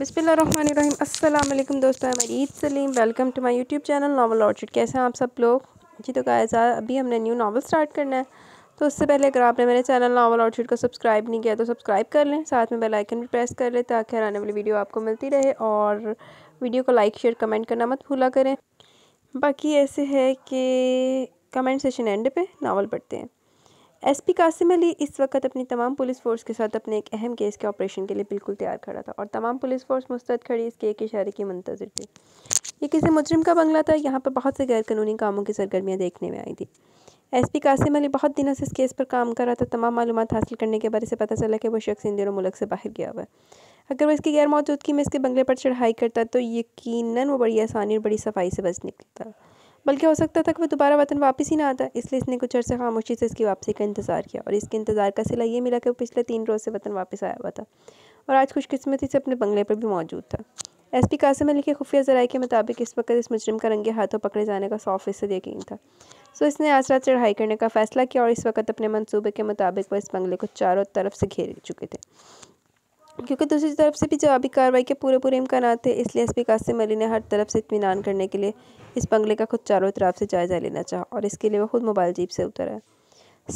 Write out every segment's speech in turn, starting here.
अस्सलाम वालेकुम दोस्तों मैं Eid Salim welcome to my YouTube channel Novel Orchid कैसे हैं आप सब लोग जी तो गायज़ अभी हमने न्यू नावल स्टार्ट करना है तो उससे पहले अगर आपने मेरे चैनल नावल ऑर्चिड को सब्सक्राइब नहीं किया तो सब्सक्राइब कर लें साथ में बेलाइकन भी प्रेस कर लें ताकि आने वाली वीडियो आपको मिलती रहे और वीडियो को लाइक शेयर कमेंट करना मत भूला करें बाकी ऐसे है कि कमेंट सेशन एंड पे नावल पढ़ते हैं एसपी कासिम अली इस वक्त अपनी तमाम पुलिस फोर्स के साथ अपने एक अहम केस के ऑपरेशन के लिए बिल्कुल तैयार खड़ा था और तमाम पुलिस फोर्स मुस्तैद खड़ी इसके एक इशारे की मंतजर थी ये किसी मुजरिम का बंगला था यहाँ पर बहुत से कानूनी कामों की सरगर्मियाँ देखने में आई थी एसपी कासिम अली बहुत दिनों से इस केस पर काम कर रहा था तमाम मालूम हासिल करने के बारे से पता चला कि वो शख्स इन दिनों मुल्क से बाहर गया हुआ है अगर वो इसकी गैर मौजूदगी में इसके बंगले पर चढ़ाई करता तो यकीनन वो बड़ी आसानी और बड़ी सफाई से बच निकलता बल्कि हो सकता था कि वह दोबारा वतन वापस ही ना आता इसलिए इसने कुछ अर्से खामोशी से इसकी वापसी का इंतज़ार किया और इसके इंतज़ार का सिला ये मिला कि वो पिछले तीन रोज़ से वतन वापस आया हुआ था और आज खुशकस्मती से अपने बंगले पर भी मौजूद था एस पी कासिम अली के खुफिया जराए के मुताबिक इस वक्त इस मुजरिम का रंगे हाथों पकड़े जाने का सौ फीसद यकीन था सो इसने आज रात चढ़ाई करने का फ़ैसला किया और इस वक्त अपने मनसूबे के मुताबिक वह इस बंगले को चारों तरफ से घेर चुके थे क्योंकि दूसरी तरफ से भी जवाबी कार्रवाई के पूरे पूरे इम्कान थे इसलिए एस पी कासिम अली ने हर तरफ से इतमान करने के लिए इस बंगले का खुद चारों तरफ से जायज़ा लेना चाहा और इसके लिए वह खुद मोबाइल जीप से उतरा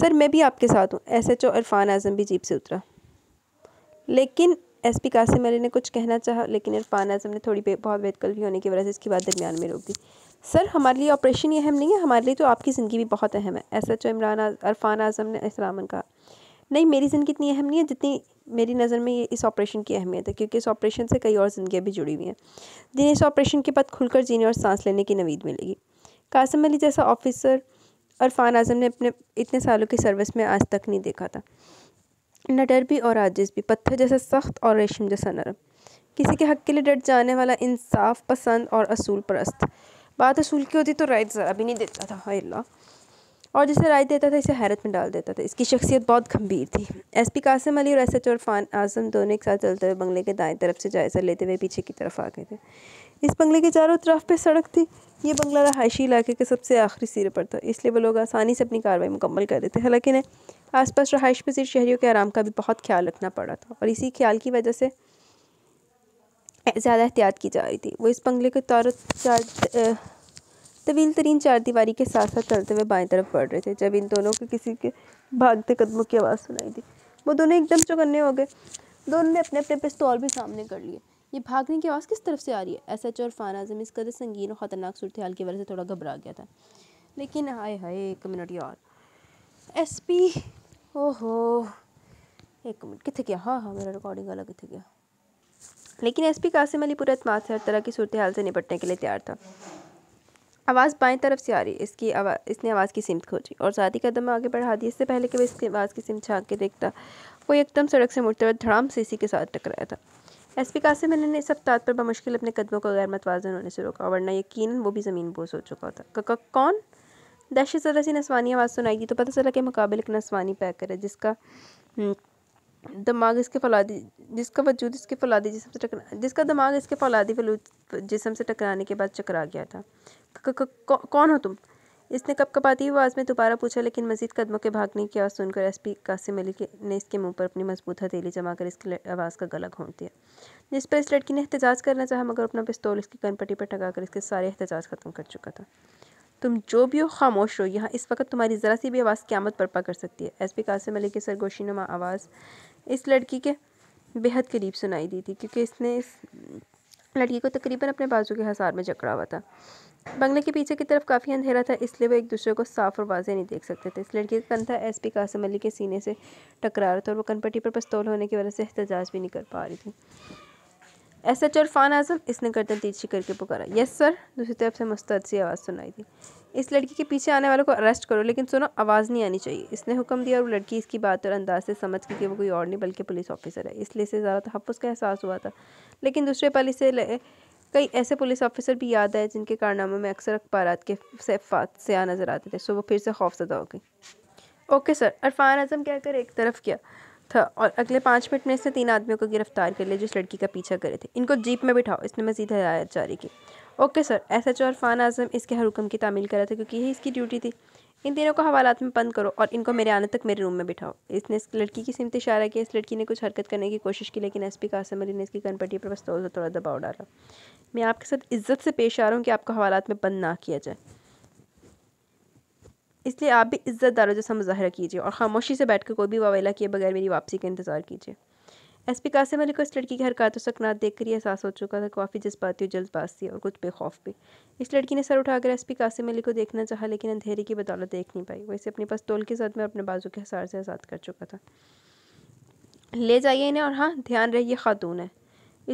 सर मैं भी आपके साथ हूँ S H O Irfan Azam भी जीप से उतरा लेकिन एस पी कासिम अली ने कुछ कहना चाहा लेकिन इरफान आज़म ने थोड़ी बहुत भी होने की वजह से इसकी बात दरमियान में रोक दी सर हमारे लिए ऑपरेशन ये अहम नहीं है हमारे लिए तो आपकी ज़िंदगी भी बहुत अहम है S H O Imran Irfan Azam ने इसरामन कहा नहीं मेरी ज़िंदगी इतनी अहम नहीं है जितनी मेरी नज़र में ये इस ऑपरेशन की अहमियत है क्योंकि इस ऑपरेशन से कई और ज़िंदगियाँ भी जुड़ी हुई हैं जिन्हें इस ऑपरेशन के बाद खुलकर जीने और सांस लेने की नवीद मिलेगी कासम अली जैसा ऑफिसर अरफान आज़म ने अपने इतने सालों की सर्विस में आज तक नहीं देखा था नडर भी और आजिज़ भी पत्थर जैसा सख्त और रेशम जैसा नरम किसी के हक़ के लिए डट जाने वाला इंसाफ पसंद और असूल परस्त बात असूल की होती तो राइट ज़रा भी नहीं देता था अल्लाह और जिसे राय देता था इसे हैरत में डाल देता था इसकी शख्सियत बहुत गंभीर थी एसपी कासिम अली और एस एच फान आजम दोनों एक साथ चलते हुए बंगले के दाएं तरफ से जायजा लेते हुए पीछे की तरफ आ गए थे इस बंगले के चारों तरफ पे सड़क थी ये बंगला रहायशी इलाके के सबसे आखिरी सिरे पर था इसलिए वो लोग आसानी से अपनी कार्रवाई मुकम्मल कर रहे थे हालांकि इन्हें पास रहायश पसीर शहरीों के आराम का भी बहुत ख्याल रखना पड़ा था और इसी ख्याल की वजह से ज़्यादा एहतियात की जा रही थी वो इस बंगले के तौर चार तवील तरीन चार दीवारी के साथ साथ चलते हुए बाएं तरफ बढ़ रहे थे जब इन दोनों को किसी के भागते कदमों की आवाज़ सुनाई दी वो दोनों एकदम चौकन्ने हो गए दोनों ने अपने अपने पिस्तौल भी सामने कर लिए ये भागने की आवाज़ किस तरफ से आ रही है एस एच और फान आजम इस कदर तो संगीन और ख़तरनाक सूरत हाल की वजह से थोड़ा घबरा गया था लेकिन हाय हाय एक मिनट यार एस पी ओहो एक मिनट कितने गया हाँ हाँ मेरा रिकॉर्डिंग अलग कितने गया लेकिन एस पी कासिम अली पूरा अतमाद से हर तरह की सूरत हाल से निपटने के लिए तैयार था आवाज़ बाएं तरफ से आ रही इसकी आवाज़ इसने आवाज़ की सिमत खोजी और साथ कदम आगे बढ़ा दिए इससे पहले कि वह इसकी आवाज़ की सिमत छाँक के देखता वो एकदम सड़क से मुड़ते हुए धड़ाम से इसी के साथ टकराया था एस पी कासिम अली ने सब ताद पर बमुश्किल अपने कदमों को गैर मतवाजन होने से रोका वरना यकीन वो भी ज़मीन बोस हो चुका था कका कौन दहशत सदा सी नस्वानी आवाज़ सुनाई दी तो पता चला कि मुकाबले एक नस्वानी पैकर है जिसका हम्म, दिमाग इसके फौलादी जिसका वजूद इसके फौलादी जिसम से टकरा जिसका दिमाग इसके फौलादी वलूद जिसम से टकराने के बाद चकरा गया था कौन हो तुम इसने कब कपाती हुई आवाज़ में दोबारा पूछा लेकिन मजीद कदमों के भागने की आवाज़ सुनकर एसपी कासिम अली ने इसके मुंह पर अपनी मजबूत हथेली कर इसकी आवाज़ का गला घोंट दिया जिस पर इस लड़की ने एहतजाज करना चाहा मगर अपना पिस्तौल इसकी कनपट्टी पर कर इसके सारे एहतजाज ख़त्म कर चुका था तुम जो भी हो खामोश रहो यहाँ इस वक्त तुम्हारी ज़रा सी भी आवाज़ क्यामत बर्पा कर सकती है एस पी कासिम अली की सरगोशी नमा आवाज़ इस लड़की के बेहद करीब सुनाई दी थी क्योंकि इसने इस लड़की को तकरीबन अपने बाजू के हसार में जकड़ा हुआ था बंगले के पीछे की तरफ काफ़ी अंधेरा था इसलिए वो एक दूसरे को साफ और वाजे नहीं देख सकते थे इस लड़की का कंधा एस पी कासम अली के सीने से टकरा रहा था और वो कनपट्टी पर पस्तौल होने की वजह से एहतजाज भी नहीं कर पा रही थी एस एच और फान आजम इसने गर्दन तीजी करके पुकारा यस सर दूसरी तरफ से मुस्तद सी आवाज़ सुनाई थी इस लड़की के पीछे आने वालों को अरेस्ट करो लेकिन सुनो आवाज़ नहीं आनी चाहिए इसने हुक्म दिया और लड़की इसकी बात और अंदाज से समझ गई कि वो कोई और नहीं बल्कि पुलिस ऑफिसर है इसलिए इसे ज़्यादा तहफ़ तो का एहसास हुआ था लेकिन दूसरे पाली इसे कई ऐसे पुलिस ऑफिसर भी याद आए जिनके कारनामों में अक्सर अखबार के आ नज़र आते थे सो वो फिर से खौफजदा हो गई ओके सर अरफान अजम कहकर एक तरफ किया था और अगले पाँच मिनट में इसने तीन आदमियों को गिरफ्तार कर लिया जिस लड़की का पीछा करे थे इनको जीप में बिठाओ इसने मजीद हदायत जारी की ओके सर एस एच और फ़ान आजम इसके हर हुक्म की तामील कर रहे था क्योंकि यही इसकी ड्यूटी थी इन तीनों को हवालात में बंद करो और इनको मेरे आने तक मेरे रूम में बिठाओ इसने इस लड़की की सिमत इशारा किया इस लड़की ने कुछ हरकत करने की कोशिश की लेकिन एसपी कासम अली ने इसकी कनपट्टी पर बस्तौल से थोड़ा दबाव डाला मैं आपके साथ इज्जत से पेश आ रहा हूँ कि आपको हवालात में बंद ना किया जाए इसलिए आप भी इज्जतदारों जैसा मुजाहरा कीजिए और खामोशी से बैठकर कोई भी वावेला किए बगैर मेरी वापसी का इंतज़ार कीजिए एस पी कासिम अली को इस लड़की की हरकत अकनात देख कर ही एहसास हो चुका था काफ़ी जज्बाती और जल्दबाज थी और कुछ बेखौफ भी इस लड़की ने सर उठाकर एस पी कासिम अली को देखना चाहा लेकिन अंधेरे की बदौलत देख नहीं पाई वैसे अपने अपनी पस्तौल के साथ में अपने बाजू के हिसार से आज़ाद कर चुका था ले जाइए इन्हें और हाँ ध्यान रहिए खातून है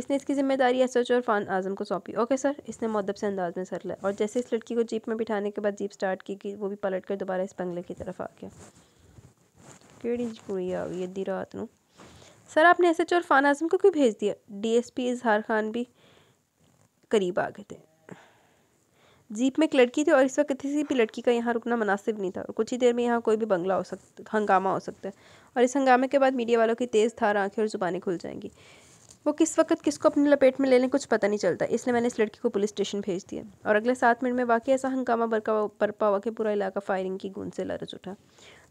इसने इसकी जिम्मेदारी एस एच और फान आजम को सौंपी ओके सर इसने मौदब से अंदाज में सर लाया और जैसे इस लड़की को जीप में बिठाने के बाद जीप स्टार्ट की कि वो भी पलट कर दोबारा इस बंगले की तरफ आ गया कि आ गई अद्धी रात नू सर आपने एस एच और फान आजम को क्यों भेज दिया डी एस पी इजहार खान भी करीब आ गए थे जीप में एक लड़की थी और इस वक्त किसी भी लड़की का यहाँ रुकना मुनासिब नहीं था और कुछ ही देर में यहाँ कोई भी बंगला हो सकता हंगामा हो सकता है और इस हंगामे के बाद मीडिया वालों की तेज़ धार आंखें और ज़ुबानें खुल जाएंगी वो किस वक्त किसको अपनी लपेट में ले लें कुछ पता नहीं चलता इसलिए मैंने इस लड़की को पुलिस स्टेशन भेज दिया और अगले सात मिनट में वाकई ऐसा हंगामा बरका बरपा हुआ कि पूरा इलाका फायरिंग की गूंज से लरज उठा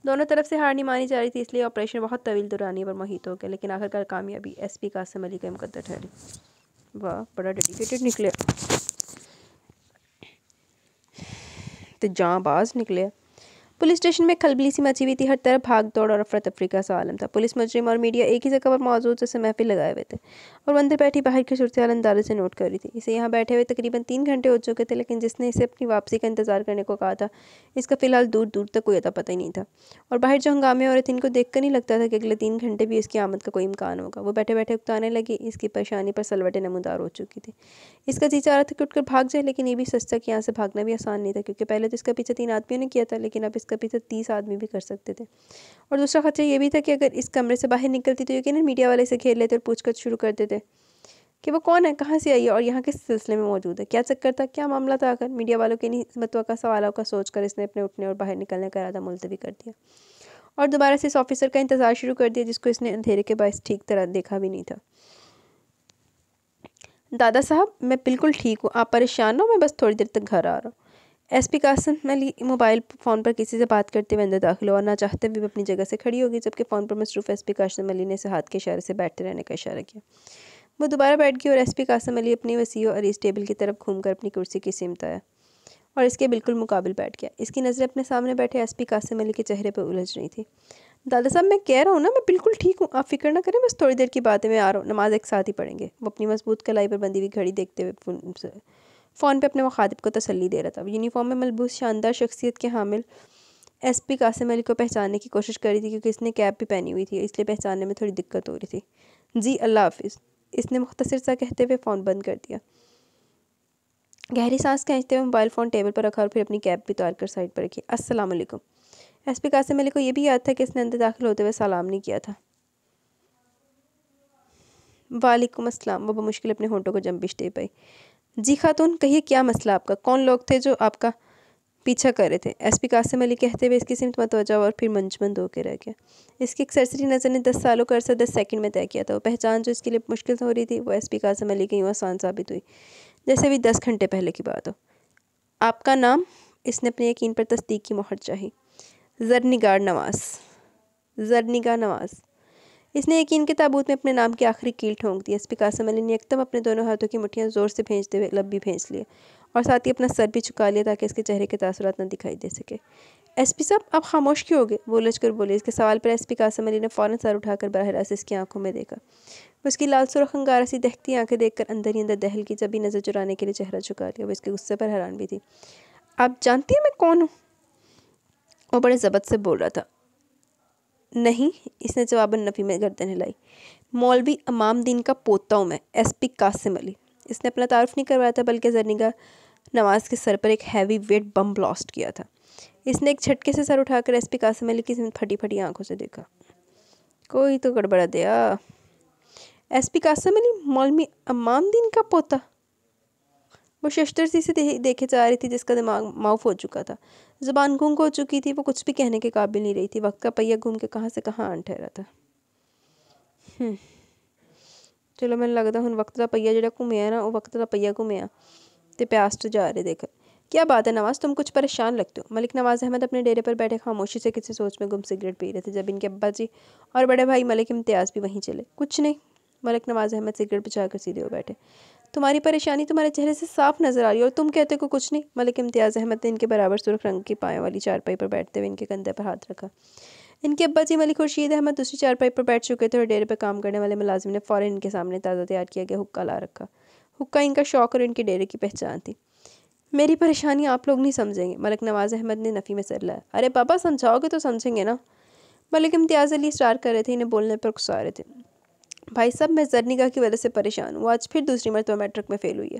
दोनों तरफ से हार नहीं मानी जा रही थी इसलिए ऑपरेशन बहुत तवील दुरानी पर मोहित हो गया लेकिन आखिरकार कामयाबी एस पी कासम अली का मुकदर ठहरी वाह बड़ा डेडिकेटेड निकले तो बाज निकले पुलिस स्टेशन में खलबली सी मची हुई थी हर तरफ भाग दौड़ और अफरा तफरी का सा आलम था पुलिस मुजरिम और मीडिया एक ही जगह पर मौजूद जैसे महफिल लगाए हुए थे और अंदर बैठी बाहर की सूरत अंदाजे से नोट कर रही थी इसे यहाँ बैठे हुए तकरीबन तीन घंटे हो चुके थे लेकिन जिसने इसे अपनी वापसी का इंतजार करने को कहा था इसका फिलहाल दूर दूर तक कोई अता पता ही नहीं था और बाहर जो हंगामे हो रहे थे इनको देखकर नहीं लगता था कि अगले तीन घंटे भी इसकी आमद का कोई इम्कान होगा वो बैठे बैठे उगताने लगी इसकी परेशानी पर सलवटें नमदार हो चुकी थी इसका जी चाह रहा था कि उठकर भाग जाए लेकिन ये भी सस्ता कि यहाँ से भागना भी आसान नहीं था क्योंकि पहले तो इसका पीछे तीन आदमियों ने किया था लेकिन अब इसका कभी तो तीस आदमी भी कर सकते थे और दूसरा खतरा ये भी था कि अगर इस कमरे से बाहर निकलती तो यकीन मीडिया वाले से घेर लेते और पूछकर शुरू कर देते कि वो कौन है कहाँ से आई है और यहाँ किस सिलसिले में मौजूद है क्या चक्कर था क्या मामला था अगर मीडिया वालों के मतव का सवालों का सोचकर इसने अपने उठने और बाहर निकलने का इरादा मुलतवी कर दिया और दोबारा से इस ऑफिसर का इंतज़ार शुरू कर दिया जिसको इसने अंधेरे के बायस ठीक तरह देखा भी नहीं था दादा साहब मैं बिल्कुल ठीक हूँ आप परेशान हो मैं बस थोड़ी देर तक घर आ रहा हूँ S P Kasam Ali mobile phone पर किसी से बात करते हुए अंदर दाखिल हुआ ना चाहते हुए अपनी जगह से खड़ी होगी जबकि फ़ोन पर मसरूफ़ एस पी कासम अली ने इसे हाथ के इशारे से बैठते रहने का इशारा किया वो दोबारा बैठ गई और एस पी कासम अली अपनी वसी और इस टेबल की तरफ घूमकर अपनी कुर्सी की सिमत आया और इसके बिल्कुल मुकाबल बैठ गया इसकी नज़र अपने सामने बैठे एस पी कासम अली के चेहरे पर उलझ रही थी दादा साहब मैं कह रहा हूँ ना मैं बिल्कुल ठीक हूँ आप फिक्र ना करें बस थोड़ी देर की बातें मैं आ रहा हूँ नमाज एक साथ ही पढ़ेंगे वो अपनी मजबूत कलाई पर बंदी हुई घड़ी देखते हुए फ़ोन पे अपने मुखातिब को तसली दे रहा था यूनिफॉर्म में मलबूस शानदार शख्सियत के हामिल एस पी कासिम अली को पहचानने की कोशिश कर रही थी क्योंकि इसने कैब भी पहनी हुई थी इसलिए पहचानने में थोड़ी दिक्कत हो रही थी जी अल्लाह हाफिज़ इसने मुख्तर सा कहते हुए फ़ोन बंद कर दिया गहरी सांस खींचते हुए मोबाइल फ़ोन टेबल पर रखा और फिर अपनी कैब भी उतार कर साइड पर रखी असलम एस पी कासिम अली को यह भी याद था कि इसने अंदर दाखिल होते हुए सलाम नहीं किया था वालेकुम अस्सलाम वो मुश्किल अपने होंठों को जंबिश दे पाई जी खातून हाँ, तो कहिए क्या मसला आपका कौन लोग थे जो आपका पीछा कर रहे थे एसपी कासिम अली कहते हुए इसकी सिमत मतवजा और फिर मंचमंद होकर रह गया इसकी एक सरसरी नज़र ने दस सालों का अरसा दस सेकंड में तय किया था वो पहचान जो इसके लिए मुश्किल हो रही थी वो एसपी कासिम अली की आसान साबित हुई जैसे अभी दस घंटे पहले की बात हो आपका नाम इसने अपने यकीन पर तस्दीक की मोहर चाही जरनिगार नवाज जरनिगार नवाज़ इसने यकीन के ताबूत में अपने नाम की आखिरी कील ठोंक दी एस पी कासम अली ने एकदम अपने दोनों हाथों की मुठियाँ ज़ोर से भेजते हुए लब भी भेज लिए और साथ ही अपना सर भी चुका लिया ताकि इसके चेहरे के तसरत ना दिखाई दे सके एस पी साहब आप खामोश क्यों हो गए वो लचकर बोले इसके सवाल पर एस पी कासम अली ने फ़ौर सर उठाकर बरह रास्त इसकी आंखों में देखा उसकी लाल सुरख अंगारा सी देखती आंखें देखकर अंदर ही अंदर दहल की जब भी नज़र चुराने के लिए चेहरा चुका लिया वो इसके गुस्से पर हैरान भी थी आप जानती हैं मैं कौन हूँ वो बड़े जबत से बोल रहा था नहीं इसने जवाबन नफी में गर्दन हिलाई मौलवी अमामदीन का पोता हूँ मैं एस पी कासिम अली इसने अपना तारफ़ नहीं करवाया था बल्कि जरनीगा नवाज़ के सर पर एक हैवी वेट बम ब्लास्ट किया था इसने एक झटके से सर उठाकर एस पी कासिम अली की फटी फटी आंखों से देखा कोई तो गड़बड़ा दिया एस पी कासिम अली मौलवी अमामदीन का पोता वो शस्तर सी से दे, देखे जा रही थी जिसका दिमाग माउफ हो चुका था ज़बान गुंग हो चुकी थी वो कुछ भी कहने के काबिल नहीं रही थी वक्त का पहिया घूम के कहाँ से कहाँ आन ठहरा था हम्म। चलो ਮੈਨੂੰ लगता हूँ वक्त का पहिया जो घूमे ना वो वक्त का पहिया घूमे तो प्यास तो जा रहे ਦੇਖ क्या बात है नवाज़ तुम कुछ परेशान लगते हो मलिक नवाज़ अहमद अपने डेरे पर बैठे खामोशी से किसी सोच में गुम सिगरेट पी रहे थे जब इनके अब्बा जी और बड़े भाई मलिक इम्तियाज़ भी वहीं चले कुछ नहीं मलिक नवाज़ अहमद सिगरेट बिछा कर सीधे हो बैठे तुम्हारी परेशानी तुम्हारे चेहरे से साफ नज़र आ रही है और तुम कहते को कुछ नहीं मलिक इम्तियाज़ अहमद ने इनके बराबर सुरख रंग की पायों वाली चारपाई पर बैठते हुए इनके कंधे पर हाथ रखा इनके अब्बा जी मलिक खुर्शीद अहमद दूसरी चारपाई पर बैठ चुके थे और डेरे पर काम करने वाले मुलाजिम ने फ़ौरन इनके सामने ताज़ा तैयार किया गया हुक्का ला रखा हुक्का इनका शौक और इनके डेरे की पहचान थी मेरी परेशानी आप लोग नहीं समझेंगे मलिक नवाज़ अहमद ने नफ़ी में सर लाया अरे पापा समझाओगे तो समझेंगे ना मलिक इम्तियाज़ अली स्टार कर रहे थे इन्हें बोलने पर गुस्सा रहे थे भाई साहब मैं निगाह की वजह से परेशान हूँ आज फिर दूसरी मरतबा मैट्रिक में फ़ेल हुई है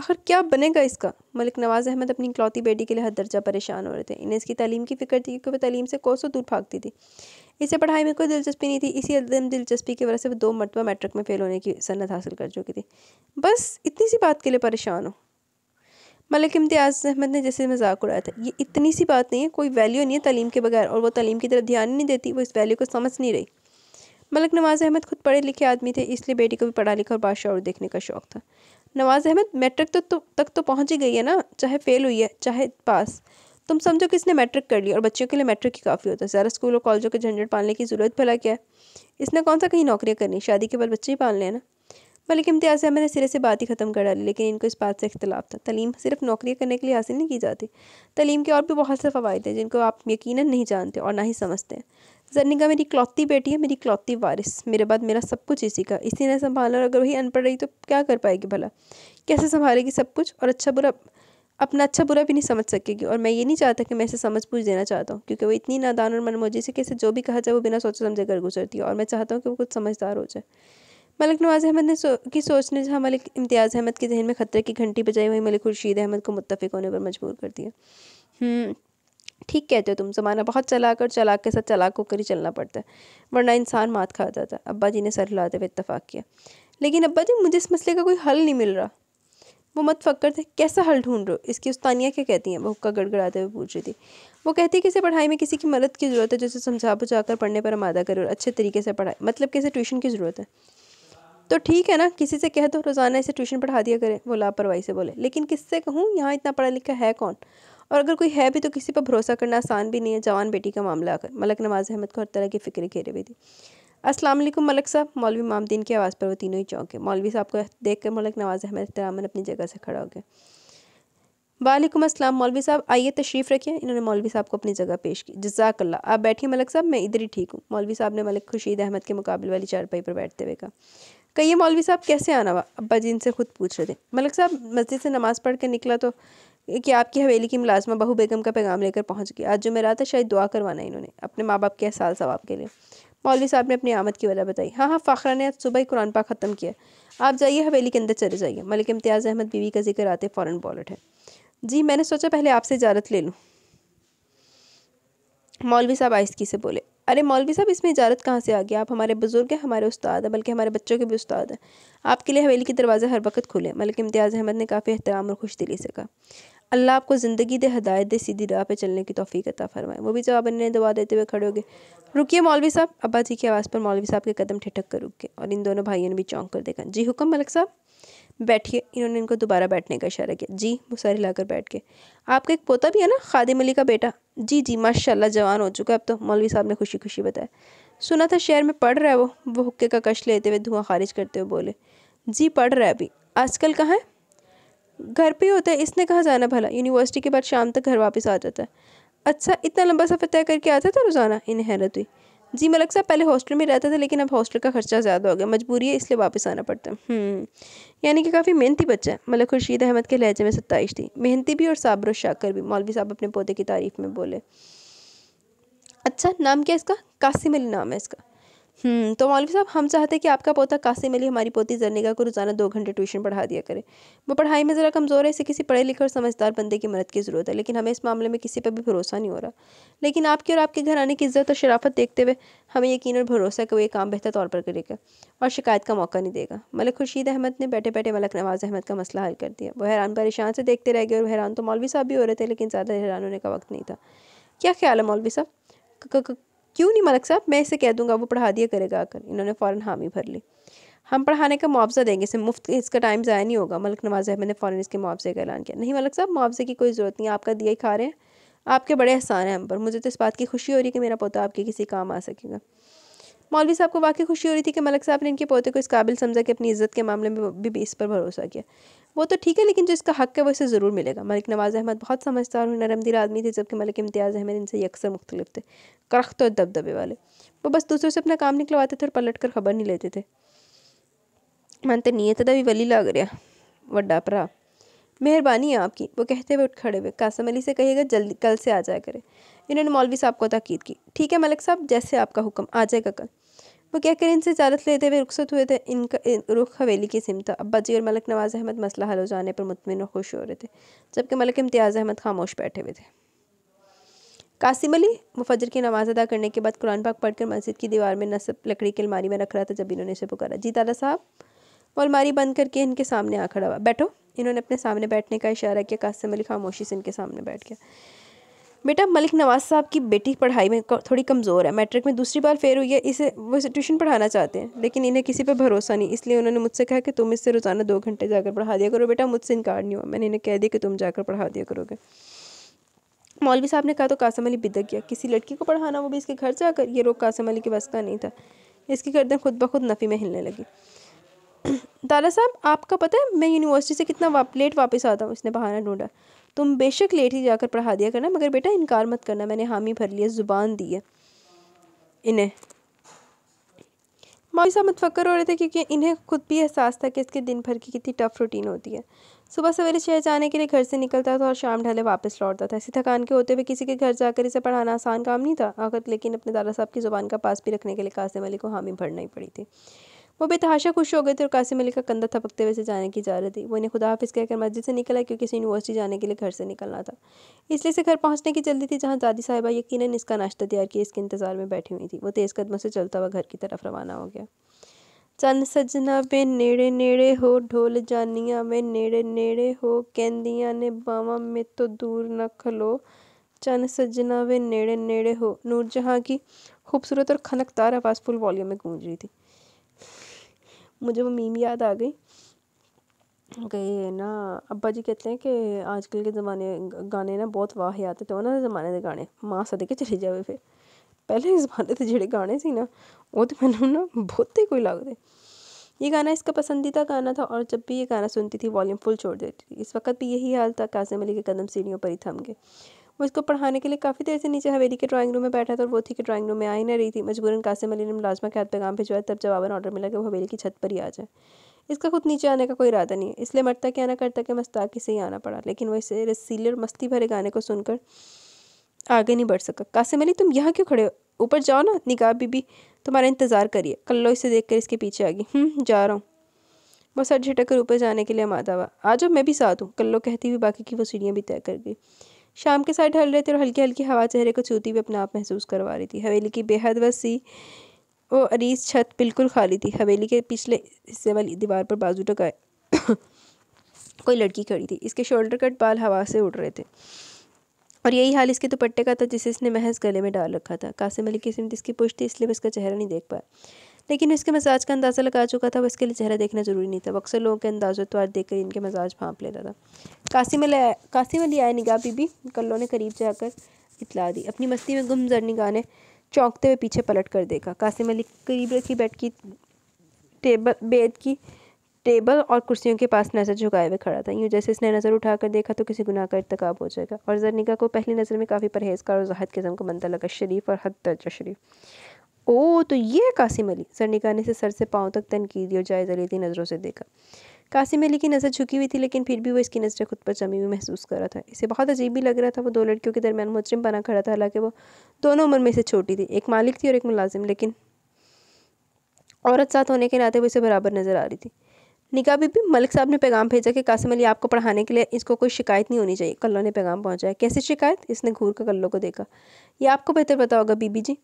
आखिर क्या बनेगा इसका मलिक नवाज़ अहमद अपनी इकलौती बेटी के लिए हर दर्जा परेशान हो रहे थे इन्हें इसकी तलीम की फ़िक्र थी क्योंकि वह तलीम से कोसों दूर भागती थी इसे पढ़ाई में कोई दिलचस्पी नहीं थी इसी अदम दिलचस्पी की वजह से वो दो मरतबा मैट्रिक में फ़ेल होने की सन्नत हासिल कर चुकी थी बस इतनी सी बात के लिए परेशान हो मलिक इम्तियाज़ अहमद ने जैसे मजाक उड़ाया था ये इतनी सी बात नहीं है कोई वैल्यू नहीं है तलीम के बगैर और वो तलीम की तरफ ध्यान नहीं देती वो इस वैल्यू को समझ नहीं रही मलक नवाज अहमद खुद पढ़े लिखे आदमी थे इसलिए बेटी को भी पढ़ा लिखा और बादशाह देखने का शौक था नवाज अहमद मैट्रिक तो, तो तक तो पहुँच ही गई है ना चाहे फेल हुई है चाहे पास तुम समझो कि इसने मैट्रिक कर लिया और बच्चों के लिए मैट्रिक ही काफ़ी होता है ज़्यादा स्कूल और कॉलेजों के झंझट पालने की ज़रूरत भला क्या है इसने कौन सा कहीं नौकरियाँ करनी शादी के बाद बच्चे ही पालने हैं ना मलिक इम्तियाज़ अहमद ने सिरे से बात ही ख़त्म कर डाली लेकिन इनको इस बात से इख्तलाफ था तलीम सिर्फ नौकरियाँ करने के लिए हासिल नहीं की जाती तलीम के और भी बहुत से फ़वाद हैं जिनको आप यकीन नहीं जानते और ना ही समझते हैं जरनी का मेरी क्लौती बेटी है मेरी क्लौती वारिस मेरे बाद मेरा सब कुछ इसी का इसी ने संभाला और अगर वही अनपढ़ रही तो क्या कर पाएगी भला कैसे संभालेगी सब कुछ और अच्छा बुरा अपना अच्छा बुरा भी नहीं समझ सकेगी और मैं ये नहीं चाहता कि मैं इसे समझ पूछ देना चाहता हूँ क्योंकि वो इतनी नादान और मनमोजी से कि इसे जो भी कहा जाए वो बिना सोचे समझे घर गुजरती है और मैं चाहता हूँ कि वो कुछ समझदार हो जाए मलिक नवाज अहमद ने सो, की सोच ने जहाँ मलिक इम्तियाज़ अहमद के जहन में ख़तरे की घंटी बजाई वहीं मलिक खुर्शीद अहमद को मुतफिक होने पर मजबूर कर दिया हम्म, ठीक कहते हो तुम ज़माना बहुत चलाक और चलाक के साथ चलाक होकर ही चलना पड़ता है वरना इंसान मात खाता है अब्बा जी ने सर हिलाते हुए इतफ़ाक़ किया लेकिन अब्बा जी मुझे इस मसले का कोई हल नहीं मिल रहा वो मत फक्कर थे कैसा हल ढूंढ रहे हो इसकी उस्तानिया क्या कहती हैं हुक्का गड़गड़ाते हुए पूछ रही थी वो कहती है कि इसे पढ़ाई में किसी की मदद की ज़रूरत है जिसे समझा बुझा कर पढ़ने पर आमादा करे और अच्छे तरीके से पढ़ाए मतलब कि इसे ट्यूशन की ज़रूरत है तो ठीक है ना किसी से कह दो तो रोज़ाना इसे ट्यूशन पढ़ा दिया करें वो लापरवाही से बोले लेकिन किससे कहूँ यहाँ इतना पढ़ा लिखा है कौन और अगर कोई है भी तो किसी पर भरोसा करना आसान भी नहीं है जवान बेटी का मामला आकर मलक नवाज अहमद को हर तरह की फ़िक्र घेरे हुई थी असलम मलक साहब मौलवी मामदीन की आवाज़ पर वो तीनों ही चौंके मौलवी साहब को देख कर मलक नवाज अहमद तरामन अपनी जगह से खड़ा हो गया वालेकुम असलम मौलवी साहब आइए तशरीफ़ रखिए इन्होंने मौलवी साहब को अपनी जगह पेश की जजाकल्ला आप बैठिए मलक साहब मैं इधर ही ठीक हूँ मौलवी साहब ने मलिक खुर्शीद अहमद के मुकाबले वाली चारपाई पर बैठते हुए कहा कहिए मौलवी साहब कैसे आना हुआ अब्बा जी इनसे खुद पूछ रहे थे मलिक साहब मस्जिद से नमाज़ पढ़ कर निकला तो कि आपकी हवेली की मुलाजमा बहू बेगम का पैगाम लेकर पहुंच गया आज जो मेरा था शायद दुआ करवाना इन्होंने अपने माँ बाप के एहसास सवाब के लिए मौलवी साहब ने अपनी आमद की वजह बताई हाँ हाँ फ़ाखरा ने आज सुबह ही कुरान पा ख़त्म किया आप जाइए हवेली के अंदर चले जाइए मलिक इम्तियाज़ अहमद बीवी का जिक्र आते फ़ौरन बॉलट है जी मैंने सोचा पहले आपसे इजाज़त ले लूँ मौलवी साहब आइसकी से बोले अरे मौलवी साहब इसमें इजाज़त कहाँ से आ गया आप हमारे बुज़ुर्ग हैं हमारे उस्ताद हैं बल्कि हमारे बच्चों के भी उस्ताद हैं आपके लिए हवेली के दरवाज़े हर वक्त खुले मलिक इम्तियाज़ अहमद ने काफ़ी एहतराम और खुश दिली से कहा अल्लाह आपको ज़िंदगी दे हदायत दे सीधी राह पे चलने की तोफ़ी अता फरमाए वो भी जवाब ने दवा देते हुए खड़े हो गए रुकिए मौलवी साहब अब्बा जी की आवाज़ पर मौलवी साहब के कदम ठिठक कर रुक गए और इन दोनों भाइयों ने भी चौंक कर देखा जी हुक्म मलिक साहब बैठिए इन्होंने इनको दोबारा बैठने का इशारा किया जी मुसारी लाकर बैठ गए आपका एक पोता भी है ना खादिम अली का बेटा जी जी माशाल्लाह जवान हो चुका है अब तो मौलवी साहब ने खुशी खुशी बताया सुना था शहर में पढ़ रहा है वो वो हुक्के का कश लेते हुए धुआं खारिज करते हुए बोले जी पढ़ रहा है अभी आजकल कहाँ है घर पे होता है इसने कहाँ जाना भला यूनिवर्सिटी के बाद शाम तक घर वापस आ जाता है अच्छा इतना लंबा सफ़र तय करके आता था रोज़ाना इन्हें हैरत हुई जी मलक साहब पहले हॉस्टल में रहता था लेकिन अब हॉस्टल का खर्चा ज़्यादा हो गया मजबूरी है इसलिए वापस आना पड़ता है हम्म, यानी कि काफ़ी मेहनती बच्चा है मलक खुर्शीद अहमद के लहजे में सत्ताईश थी मेहनती भी और साबर शाकर भी मौलवी साहब अपने पौधे की तारीफ में बोले अच्छा नाम क्या इसका कासिम अली नाम है इसका हम्म, तो मौलवी साहब हम चाहते कि आपका पोता कासिम अली हमारी पोती जरनेगा को रोज़ाना दो घंटे ट्यूशन पढ़ा दिया करे वो पढ़ाई में ज़रा कमज़ोर है इसे किसी पढ़े लिखे और समझदार बंदे की मदद की ज़रूरत है लेकिन हमें इस मामले में किसी पर भी भरोसा नहीं हो रहा लेकिन आपकी और आपके घर आने की इज्जत और शराफत देखते हुए हमें यकीन और भरोसा है कि वो ये काम बेहतर तौर पर करेगा और शिकायत का मौका नहीं देगा मलिक खुर्शीद अहमद ने बैठे बैठे मलक नवाज अहमद का मसला हल कर दिया वो हैरान परेशान से देखते रह गए और हैरान तो मौलवी साहब भी हो रहे थे लेकिन ज़्यादा हैरान होने का वक्त नहीं था क्या ख्याल है मौलवी साहब क्यों नहीं मलक साहब मैं इसे कह दूंगा वो पढ़ा दिया करेगा आकर इन्होंने फ़ौरन हामी भर ली हम पढ़ाने का मुआवजा देंगे इसे मुफ्त इसका टाइम ज़ाया नहीं होगा मलक नवाज अहमद ने फ़ौरन इसके मुआवजे का ऐलान किया नहीं मलक साहब मुआवजे की कोई ज़रूरत नहीं आपका दिया ही खा रहे हैं आपके बड़े एहसान हैं हम पर मुझे तो इस बात की खुशी हो रही है कि मेरा पोता आपके किसी काम आ सकेगा मौलवी साहब को वाकई खुशी हो रही थी कि मलक साहब ने इनके पोते को इस काबिल समझा कि अपनी इज्जत के मामले में भी, भी इस पर भरोसा किया वो तो ठीक है लेकिन जो इसका हक है वो इसे ज़रूर मिलेगा मलिक नवाज़ अहमद बहुत समझदार और नरम दिल आदमी थे जबकि मलिक इम्तियाज़ अहमद इनसे अक्सर मुख्तलिफ थे करख्त और दबदबे वाले वो बस दूसरों से अपना काम निकलवाते थे और पलट कर खबर नहीं लेते थे मानते नीयत दा भी वली लाग रहा वड्डा भरा मेहरबानी है आपकी वो कहते हुए उठ खड़े हुए कासम अली से कहिएगा जल्दी कल से आ जाया करे इन्होंने मौलवी साहब को ताकीद की ठीक है मलिक साहब जैसे आपका हुक्म आ जाएगा कल वो क्या करें इनसे इजाज़त तो लेते हुए रुखसत हुए थे इनका इन, रुख हवेली की सिम था अब्बा जी और मलक नवाज़ अहमद मसला हल हो जाने पर मुतमिन और खुश हो रहे थे जबकि मलक इम्तियाज़ अहमद खामोश बैठे हुए थे कासिम अली मुफजर की नमाज़ अदा करने के बाद कुरान पाक पढ़कर मस्जिद की दीवार में नसब लकड़ी की अलमारी में रख रहा था जब इन्होंने इसे पुकारा जी दादा साहब वो अलमारी बंद करके इनके सामने आ खड़ा हुआ बैठो इन्होंने अपने सामने बैठने का इशारा किया कासिम अली खामोशी से इनके सामने बैठ गया बेटा मलिक नवाज साहब की बेटी पढ़ाई में थोड़ी कमज़ोर है मैट्रिक में दूसरी बार फेल हुई है इसे वो इसे ट्यूशन पढ़ाना चाहते हैं लेकिन इन्हें किसी पर भरोसा नहीं इसलिए उन्होंने मुझसे कहा कि तुम इससे रोज़ाना दो घंटे जाकर पढ़ा दिया करो बेटा मुझसे इनकार नहीं हुआ मैंने इन्हें कह दिया कि तुम जाकर पढ़ा दिया करोगे मौलवी साहब ने कहा तो कासम अली बिदक गया किसी लड़की को पढ़ाना वो भी इसके घर जाकर ये रोग कासम अली के बस का नहीं था इसकी गर्दन खुद ब खुद नफ़ी में हिलने लगी दादा साहब आपका पता है मैं यूनिवर्सिटी से कितना वाप, लेट वापस आता हूँ इसने बहाना ढूंढा तुम बेशक लेट ही जाकर पढ़ा दिया करना मगर बेटा इनकार मत करना मैंने हामी भर लिया ज़ुबान दी है इन्हें मौलवी साहब मतफ़र हो रहे थे क्योंकि इन्हें खुद भी एहसास था कि इसके दिन भर की कितनी टफ रूटीन होती है सुबह सवेरे शहर जाने के लिए घर से निकलता था और शाम ढले वापस लौटता था इसी थकान के होते हुए किसी के घर जाकर इसे पढ़ाना आसान काम नहीं था आखिर लेकिन अपने दादा साहब की ज़ुबान का पास भी रखने के लिए कासिम अली को हामी भरना ही पड़ी थी वो बेतहाशा खुश हो गए थे और कासिम अली का कंधा थपकते हुए से जाने की जा रही थी वो इन्हें हाफिस कहकर मस्जिद से निकला क्योंकि उसे यूनिवर्सिटी जाने के लिए घर से निकलना था इसलिए से घर पहुँचने की जल्दी थी जहाँ दादी साहिबा यकीन इसका नाश्ता तैयार किए इसके इंतजार में बैठी हुई थी वो तेज़ कदमों से चलता हुआ घर की तरफ रवाना हो गया चंद सजना बे नेड़े नेड़े हो ढोल जानिया ਮੈਂ नेड़े नेड़े हो ਕਹਿੰਦੀਆਂ ने ਬਾਵਾ ਮੇ तो दूर न खलो चन सजना वे नेड़े नेड़े हो नूरजहाँ की खूबसूरत और खनकदार आवाज़ फुल वॉल्यूम में गूंज रही थी मुझे वो मीम याद आ गई कि ना अब्बा जी कहते हैं कि आजकल के ज़माने गाने ना बहुत वाह ते उन्हां उन्होंने ज़माने के गाने मां के चले जाए फिर पहले ज़माने के जोड़े तो गाने से ना वो तो मैंने ना ही कोई लगते ये गाना इसका पसंदीदा गाना था और जब भी ये गाना सुनती थी वॉल्यूम फुल छोड़ देती थी इस वक्त भी यही हाल था कासिम अली के कदम सीढ़ियों पर ही थम गए वो इसको पढ़ाने के लिए काफ़ी देर से नीचे हवेली के ड्राइंग रूम में बैठा था और वो थी कि ड्राइंग रूम में आ ही नहीं रही थी मजबूरन कासिम अली ने मुलाजमा के हाथ पैगाम भिजवाया तब जवाबन ऑर्डर मिला कि वो हवेली की छत पर ही आ जाए इसका खुद नीचे आने का कोई इरादा नहीं है इसलिए मरता क्या ना करता कि मस्ताकी से ही आना पड़ा लेकिन वो इसे रसीले और मस्ती भरे गाने को सुनकर आगे नहीं बढ़ सका कासिम अली तुम यहाँ क्यों खड़े हो ऊपर जाओ ना निकाब बीबी तुम्हारा इंतज़ार करिए कल्लो इसे देख कर इसके पीछे आ गई हम्म, जा रहा हूँ वो सर झटक कर ऊपर जाने के लिए मादा हुआ आ जाओ मैं भी साथ हूँ कल्लो कहती हुई बाकी की वो सीढ़ियाँ भी तय कर गई शाम के साथ ढल रहे थे और हल्की हल्की हवा चेहरे को छूती हुई अपना आप महसूस करवा रही थी हवेली की बेहद वसी वो अरीज छत बिल्कुल खाली थी हवेली के पिछले हिस्से वाली दीवार पर बाजू टका कोई लड़की खड़ी थी इसके शोल्डर कट बाल हवा से उड़ रहे थे और यही हाल इसके दुपट्टे का था जिसे इसने महज गले में डाल रखा था कासिम अली की सिमत इसकी पुष्ट थी इसलिए इसका चेहरा नहीं देख पाया लेकिन इसके मजाज का अंदाज़ा लगा चुका था इसके लिए चेहरा देखना ज़रूरी नहीं था अक्सर लोगों के अंदाज़ तो आज देख कर इनके मिजाज भाँप लेता था कासिम कासिम अली आए निगाह बीबी कल्लों ने करीब जाकर इतला दी अपनी मस्ती में गुम निगाह ने चौंकते हुए पीछे पलट कर देखा कासिम अली करीब रखी बैठ की टेबल बेड की टेबल और कुर्सियों के पास नज़र झुकाए हुए खड़ा था यूँ जैसे इसने नज़र उठाकर देखा तो किसी गुनाह का इरतकाब हो जाएगा और जरनिका को पहली नज़र में काफ़ी परहेजकार और जहाद किस्म का बनता लगा शरीफ और हद दर्जा शरीफ ओ तो ये है कासिम अली सर निकाने से सर से पाँव तक तनकीदी और जायज़ा लेती नज़रों से देखा कासिम अली की नज़र झुकी हुई थी लेकिन फिर भी वो इसकी नज़रें खुद पर जमी हुई महसूस कर रहा था इसे बहुत अजीब भी लग रहा था वो दो लड़कियों के दरमियान मुजरिम बना खड़ा था हालांकि वो दोनों उम्र में से छोटी थी एक मालिक थी और एक मुलाजिम लेकिन औरत साथ होने के नाते वो इसे बराबर नज़र आ रही थी निका बीबी मलिक साहब ने पैगाम भेजा कि कासिम अली आपको पढ़ाने के लिए इसको कोई शिकायत नहीं होनी चाहिए कल्लो ने पैगाम पहुंचाया कैसी शिकायत इसने घूर कर कल्लो को देखा यह आपको बेहतर बताओ बीबी जी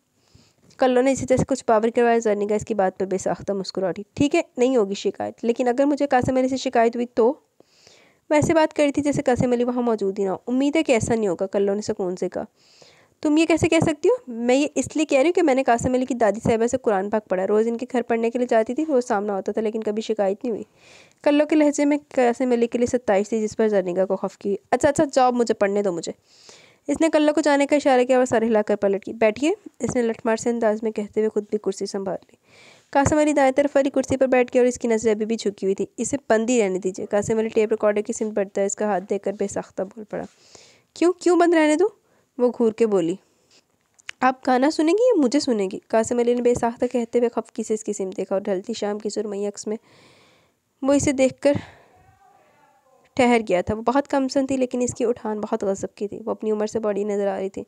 कर लो ना इसी तरह से कुछ पावर के बारे इसकी बात पर बेसाख्ता मुस्कुराहटी ठीक है नहीं होगी शिकायत लेकिन अगर मुझे कासम अली से शिकायत हुई तो वैसे बात करी थी जैसे कासिम अली वहाँ मौजूद ही ना उम्मीद है कि ऐसा नहीं होगा कल्लो ने सुकून से कहा तुम ये कैसे कह सकती हो मैं ये इसलिए कह रही हूँ कि मैंने कासिम अली की दादी साहिबा से कुरान पाक पढ़ा रोज़ इनके घर पढ़ने के लिए जाती थी रोज़ सामना होता था लेकिन कभी शिकायत नहीं हुई कल्लो के लहजे में कासम अली के लिए सत्ताईस थी जिस पर जरनेगा को खफ की अच्छा अच्छा जॉब मुझे पढ़ने दो मुझे इसने कल्ला को जाने का इशारा किया और सर हिलाकर पलट की बैठिए इसने लठमार से अंदाज में कहते हुए खुद भी कुर्सी संभाल ली कासम अली दाएं तरफ वाली कुर्सी पर बैठ गया और इसकी नज़र अभी भी झुकी हुई थी इसे बंद ही रहने दीजिए कासम अली टेप रिकॉर्डर की सिम बढ़ता है इसका हाथ देखकर बेसाख्ता बोल पड़ा क्यों क्यों बंद रहने दो वो घूर के बोली आप गाना सुनेंगी या मुझे सुनेंगी कासम अली ने बेसाख्ता कहते हुए खफकी से इसकी सिम देखा और ढलती शाम की सुरमई अक्स में वो इसे देखकर ठहर गया था वो बहुत कमसन थी लेकिन इसकी उठान बहुत गजब की थी वो अपनी उम्र से बड़ी नज़र आ रही थी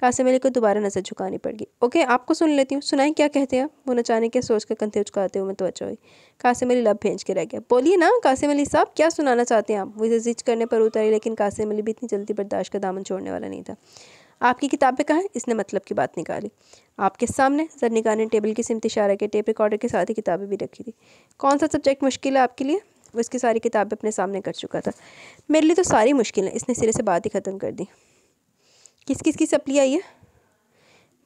कासिम अली को दोबारा नज़र झुकानी पड़गी ओके आपको सुन लेती हूँ सुनाई क्या कहते हैं वो नचाने के सोच कर कंधे उचकाते हुए अच्छा हुई कासिम अली लब भेज के रह गया बोलिए ना कासिम अली साहब क्या सुनाना चाहते हैं आप वो जिज जिच करने पर उतारी लेकिन कासिम अली भी इतनी जल्दी बर्दाश्त का दामन छोड़ने वाला नहीं था आपकी किताबें कहाँ इसने मतलब की बात निकाली आपके सामने जरनिका ने टेबल की सिमत इशारा के टेप रिकॉर्डर के साथ ही किताबें भी रखी थी कौन सा सब्जेक्ट मुश्किल है आपके लिए वो इसकी सारी किताबें अपने सामने कर चुका था मेरे लिए तो सारी मुश्किल है इसने सिरे से बात ही ख़त्म कर दी किस किस की सप्ली आई है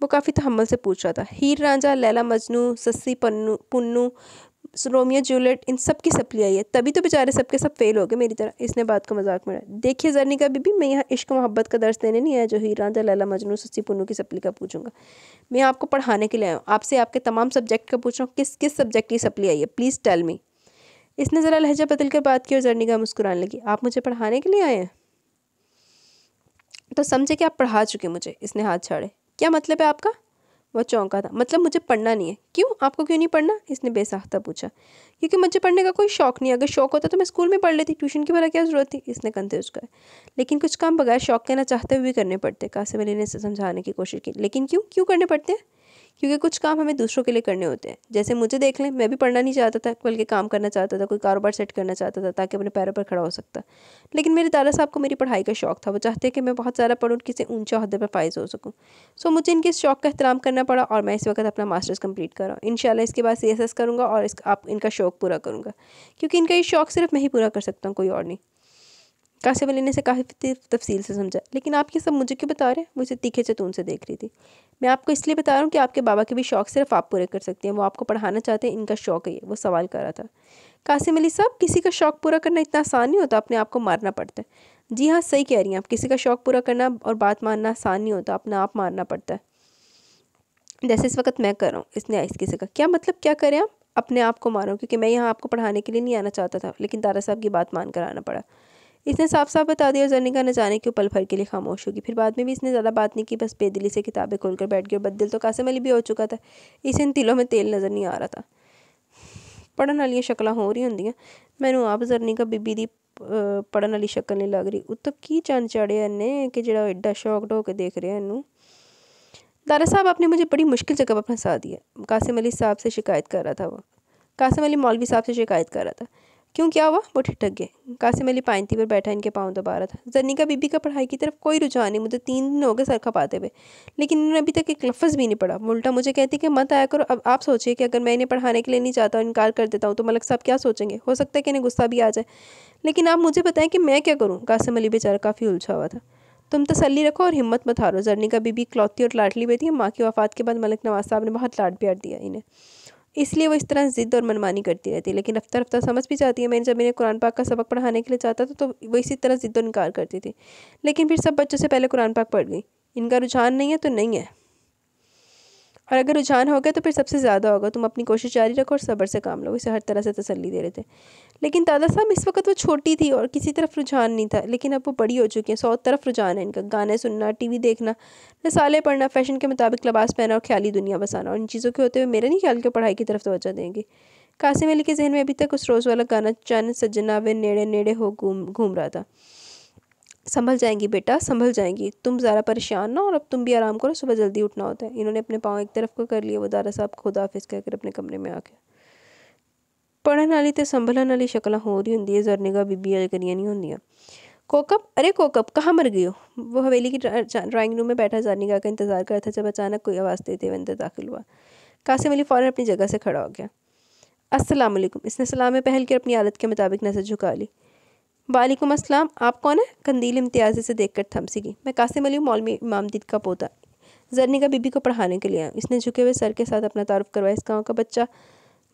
वो काफ़ी तहमल से पूछ रहा था हीर रांझा लैला मजनू सस्सी पन्नू पुन्नू रोमियो जूलियट इन सब की सप्ली आई है तभी तो बेचारे सबके सब फेल हो गए मेरी तरह इसने बात को मजाक में देखिए जरनी का बीबी मैं यहाँ इश्क मोहब्बत का दर्श देने नहीं आया जो हीर रांझा लैला मजनू सस्सी पुन्नू की सप्ली का पूछूंगा मैं आपको पढ़ाने के लिए आया हूँ आपसे आपके तमाम सब्जेक्ट का पूछ रहा हूँ किस किस सब्जेक्ट की सप्ली आई है प्लीज़ टेल मी इसने ज़रा लहजा बदल कर बात की और का मुस्कुराने लगी आप मुझे पढ़ाने के लिए आए हैं तो समझे कि आप पढ़ा चुके मुझे इसने हाथ छाड़े क्या मतलब है आपका वह चौंका था मतलब मुझे पढ़ना नहीं है क्यों आपको क्यों नहीं पढ़ना इसने बेसाख्ता पूछा क्योंकि मुझे पढ़ने का कोई शौक नहीं अगर शौक होता तो मैं स्कूल में पढ़ लेती ट्यूशन की भला क्या ज़रूरत थी इसने कंधे उसका लेकिन कुछ काम बगैर शौक कहना चाहते हुए करने पड़ते कासिम अली ने समझाने की कोशिश की लेकिन क्यों क्यों करने पड़ते हैं क्योंकि कुछ काम हमें दूसरों के लिए करने होते हैं जैसे मुझे देख लें मैं भी पढ़ना नहीं चाहता था बल्कि काम करना चाहता था कोई कारोबार सेट करना चाहता था ताकि अपने पैरों पर खड़ा हो सकता लेकिन मेरे दादा साहब को मेरी पढ़ाई का शौक था वो चाहते कि मैं बहुत ज़्यादा पढ़ूँ किसी ऊंचा अहदे पर फाइज हो सकूँ सो मुझे इनके इस शौक का एहतराम करना पड़ा और मैं इस वक्त अपना मास्टर्स कम्प्लीट कर रहा हूँ इन इसके बाद सी करूँगा और इस आप इनका शौक पूरा करूँगा क्योंकि इनका ये शौक सिर्फ मैं ही पूरा कर सकता हूँ कोई और नहीं कासे वाले ने इसे काफ़ी तफसील से समझा लेकिन आप ये सब मुझे क्यों बता रहे हैं मुझे तीखे चतून से देख रही थी मैं आपको इसलिए बता रहा हूँ कि आपके बाबा के भी शौक सिर्फ आप पूरे कर सकते हैं वो आपको पढ़ाना चाहते हैं इनका शौक है ये वो सवाल कर रहा था कासिम अली साहब किसी का शौक पूरा करना इतना आसान नहीं होता अपने आप को मारना पड़ता है जी हाँ सही कह रही हैं आप किसी का शौक पूरा करना और बात मानना आसान नहीं होता अपना आप मारना पड़ता है जैसे इस वक्त मैं कर रहा हूँ इसने आइस किसी का क्या मतलब क्या करें आप अपने आप को मारो क्योंकि मैं यहाँ आपको पढ़ाने के लिए नहीं आना चाहता था लेकिन दादा साहब की बात मान कर आना पड़ा इसने साफ साफ बता दिया और जरनिका न जाने क्यों पल भर के लिए खामोश होगी फिर बाद में भी इसने ज़्यादा बात नहीं की बस बेदिली से किताबें खोलकर बैठ गई और बदल तो कासिम अली भी हो चुका था इसे इन तिलों में तेल नज़र नहीं आ रहा था ਪੜਨ ਵਾਲੀਆਂ रही ਹੋ ਰਹੀ ਹੁੰਦੀਆਂ ਮੈਨੂੰ ਆਪ ਜ਼ਰਨੀਕਾ ਬੀਬੀ ਦੀ ਪੜਨ ਵਾਲੀ ਸ਼ਕਲ ਨਹੀਂ ਲੱਗ ਰਹੀ ਉੱਤੋਂ की चंद ਚੜਿਆ इन्हें कि जो एडा ਸ਼ੌਕਡ ਹੋ ਕੇ ਦੇਖ ਰਿਹਾ ਇਹਨੂੰ दारा साहब आपने मुझे बड़ी मुश्किल जगह पर फंसा दिया कासिम अली साहब से शिकायत कर रहा था वो कासिम अली मौलवी साहब से शिकायत कर रहा था क्यों क्या हुआ वो ठिठक गए कासिम अली पाइंती पर बैठा इनके पाँव दोबारा था था का बीबी का पढ़ाई की तरफ कोई रुझान नहीं मुझे तीन दिन हो गए सर खपाते हुए लेकिन इन्होंने अभी तक एक लफ्ज़ भी नहीं पढ़ा उल्टा मुझे कहती कि मत आया करो अब आप सोचिए कि अगर मैं इन्हें पढ़ाने के लिए नहीं चाहता और इनकार कर देता हूँ तो मलक साहब क्या सोचेंगे हो सकता है कि इन्हें गुस्सा भी आ जाए लेकिन आप मुझे बताएं कि मैं क्या करूँ कासिम अली बेचारा काफ़ी उलझा हुआ था तुम तसली रखो और हिम्मत मत हारो जरनी का बीबी क्लौती और लाडली बेटी है माँ की वफात के बाद मलक नवाज साहब ने बहुत लाड प्यार दिया इन्हें इसलिए वो इस तरह ज़िद्द और मनमानी करती रहती है लेकिन रफ्तार रफ्तार समझ भी जाती है मैंने जब मैंने कुरान पाक का सबक पढ़ाने के लिए चाहता था तो वो इसी तरह ज़िद्द और इनकार करती थी लेकिन फिर सब बच्चों से पहले कुरान पाक पढ़ गई इनका रुझान नहीं है तो नहीं है और अगर रुझान हो गया तो फिर सबसे ज़्यादा होगा तुम अपनी कोशिश जारी रखो और सब्र से काम लो इसे हर तरह से तसल्ली दे रहे थे लेकिन दादा साहब इस वक्त वो छोटी थी और किसी तरफ रुझान नहीं था लेकिन अब वो बड़ी हो चुकी हैं सौ तरफ रुझान है इनका गाने सुनना टीवी देखना रसाले पढ़ना फैशन के मुताबिक लबास पहना और ख्याली दुनिया बसाना और इन चीज़ों के होते हुए मेरे नहीं ख्याल के पढ़ाई की तरफ तोजह देंगे कासिम अली के जहन में अभी तक उस रोज़ वाला गाना चान सजना वे नेड़े नेड़े हो घूम घूम रहा था संभल जाएंगी बेटा संभल जाएंगी तुम ज़रा परेशान ना और अब तुम भी आराम करो सुबह जल्दी उठना होता है इन्होंने अपने पाँव एक तरफ को कर लिया वो दारा साहब खुदाफिज कहकर अपने कमरे में आ गया पढ़न वाली तो संभलन वाली शक्ल हो रही होंगी जरने का बीबी वाली करियाँ नहीं होंगे कोकब अरे कोकब कहाँ मर गई हो वो हवेली की ड्राइंग रूम में बैठा जरनेगा का इंतजार कर रहा था जब अचानक कोई आवाज़ देते हुए अंदर दाखिल हुआ कासिम अली फ़ौरन अपनी जगह से खड़ा हो गया असलम इसने सलाम में पहल कर अपनी आदत के मुताबिक नजर झुका ली वालेकुम अस्सलाम आप कौन है कंदील इम्तियाज़े से देखकर थमसी गई मैं कासिम अली मौलवी इमामदीद का पोता जरनी का बीबी को पढ़ाने के लिए आया इसने झुके हुए सर के साथ अपना तारुफ करवाया इस गाँव का बच्चा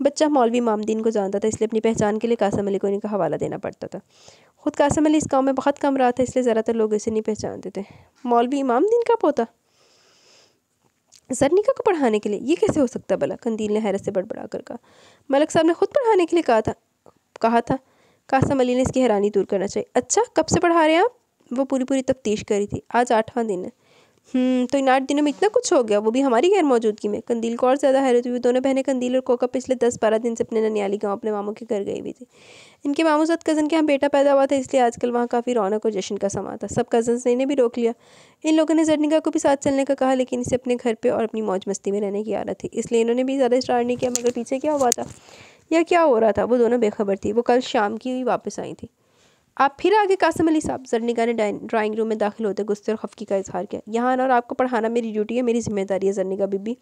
बच्चा मौलवी इमामदीन को जानता था इसलिए अपनी पहचान के लिए कासम अली को इनका हवाला देना पड़ता था खुद कासिम अली इस गाँव में बहुत कम रहा था इसलिए ज़्यादातर लोग इसे नहीं पहचानते थे मौलवी इमामदीन का पोता जरनिका को पढ़ाने के लिए ये कैसे हो सकता भला कंदील ने हैरत से बड़बड़ा कर कहा मलक साहब ने खुद पढ़ाने के लिए कहा था कहा था कासम अली ने इसकी हैरानी दूर करना चाहिए अच्छा कब से पढ़ा रहे हैं आप वो पूरी पूरी तफ्तीश करी थी आज आठवां दिन है हम्म, तो इन आठ दिनों में इतना कुछ हो गया वो भी हमारी गैर मौजूदगी में कंदील को और ज़्यादा हैरत हुई दोनों बहनें कंदील और कोका पिछले दस बारह दिन से अपने ननियाली गांव अपने मामों के घर गई हुई थी इनके मामू साथ कज़न के यहाँ बेटा पैदा हुआ था इसलिए आजकल वहाँ काफ़ी रौनक और जश्न का समा था सब कज़न ने इन्हें भी रोक लिया इन लोगों ने जर्निका को भी साथ चलने का कहा लेकिन इसे अपने घर पर और अपनी मौज मस्ती में रहने की आदत थी इसलिए इन्होंने भी ज़्यादा स्टार्ट नहीं किया मगर पीछे क्या हुआ था या क्या हो रहा था वो दोनों बेखबर थी वो कल शाम की वापस आई थी आप फिर आगे कासम अली साहब जरनिका ने ड्राइंग रूम में दाखिल होते गुस्से और खफकी का इजहार किया यहाँ आना और आपको पढ़ाना मेरी ड्यूटी है मेरी जिम्मेदारी है जरनिका बीबी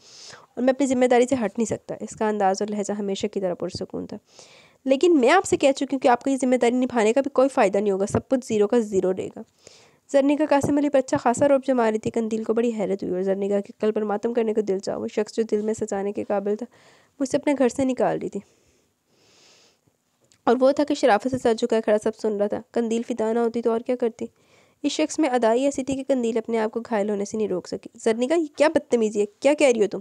और मैं अपनी जिम्मेदारी से हट नहीं सकता इसका अंदाज़ और लहजा हमेशा की तरह पुरसकून था लेकिन मैं आपसे कह चुकी हूँ कि आपको ये जिम्मेदारी निभाने का भी कोई फ़ायदा नहीं होगा सब कुछ ज़ीरो का ज़ीरो रहेगा जरनिका कासिम अली पर अच्छा खासा रोब जमा रही थी कंदील को बड़ी हैरत हुई और जरनिका के कल पर मातम करने को दिल चाह वो शख्स जो दिल में सजाने के काबिल था मुझसे अपने घर से निकाल रही थी और वो था कि शराफत से सर झुका खड़ा सब सुन रहा था कंदील फिदा ना होती तो और क्या करती इस शख्स में अदाई ऐसी थी कि कंदील अपने आप को घायल होने से नहीं रोक सकी जरनी का ये क्या बदतमीजी है क्या कह रही हो तुम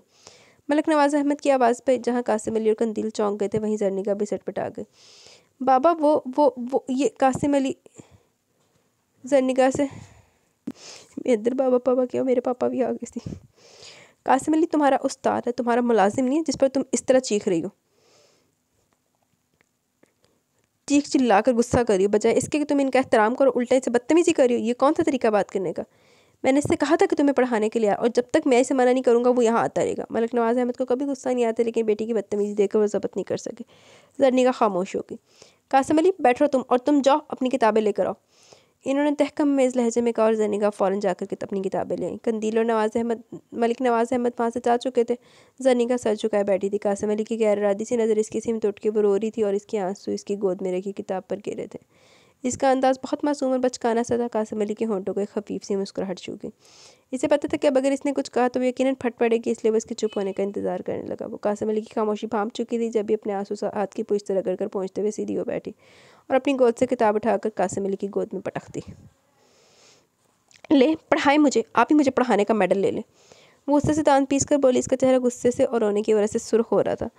मलक नवाज अहमद की आवाज़ पर जहाँ कासिम अली और कंदील चौंक गए थे वहीं का भी आ गए बाबा वो वो वो ये कासिम अली जरनिका से इधर बाबा पापा क्या मेरे पापा भी आ गए थे कासिम अली तुम्हारा उस्ताद है तुम्हारा मुलाजिम नहीं है जिस पर तुम इस तरह चीख रही हो चीख चिल्ला कर गुस्सा करी हो बजाय इसके कि तुम इनका एहतराम करो उल्टे से बदतमीजी करी हो ये कौन सा तरीका बात करने का मैंने इससे कहा था कि तुम्हें पढ़ाने के लिए और जब तक मैं इसे मना नहीं करूँगा वो यहाँ आता रहेगा मलक नवाज अहमद को कभी गुस्सा नहीं आता लेकिन बेटी की बदतमीजी देकर वो जबत नहीं कर सके जरनी का खामोश होगी कासम अली बैठो तुम और तुम जाओ अपनी किताबें लेकर आओ इन्होंने तहकम मेज़ लहजे में कहा और जनीगा फ़ौरन जाकर के अपनी किताबें लें कंदील और नवाज अहमद मलिक नवाज अहमद वहाँ से जा चुके थे जनीगा सर चुकाए बैठी थी कासम अली की गैर इरादी सी नज़र इसकी सिम उठ के बरो रही थी और इसकी आंसू इसकी गोद में रखी किताब पर गिरे थे इसका अंदाज़ बहुत मासूम और बचकाना सा था कासम अली के होंटों को एक खफीफ सी मुस्कुराहट छू गई इसे पता था कि अब अगर इसने कुछ कहा तो वो यकीन फट पड़ेगी इसलिए वो इसके चुप होने का इंतजार करने लगा वो कासम अली की खामोशी भाप चुकी थी जब भी अपने आंसू हाथ की पूछते रगड़ कर पहुँचते हुए सीधी हो बैठी और अपनी गोद से किताब उठाकर कासिम अली की गोद में पटक दी ले पढ़ाए मुझे आप ही मुझे पढ़ाने का मेडल ले लें वो गुस्से से दान पीस कर बोली इसका चेहरा गुस्से से और रोने की वजह से सुर्ख हो रहा था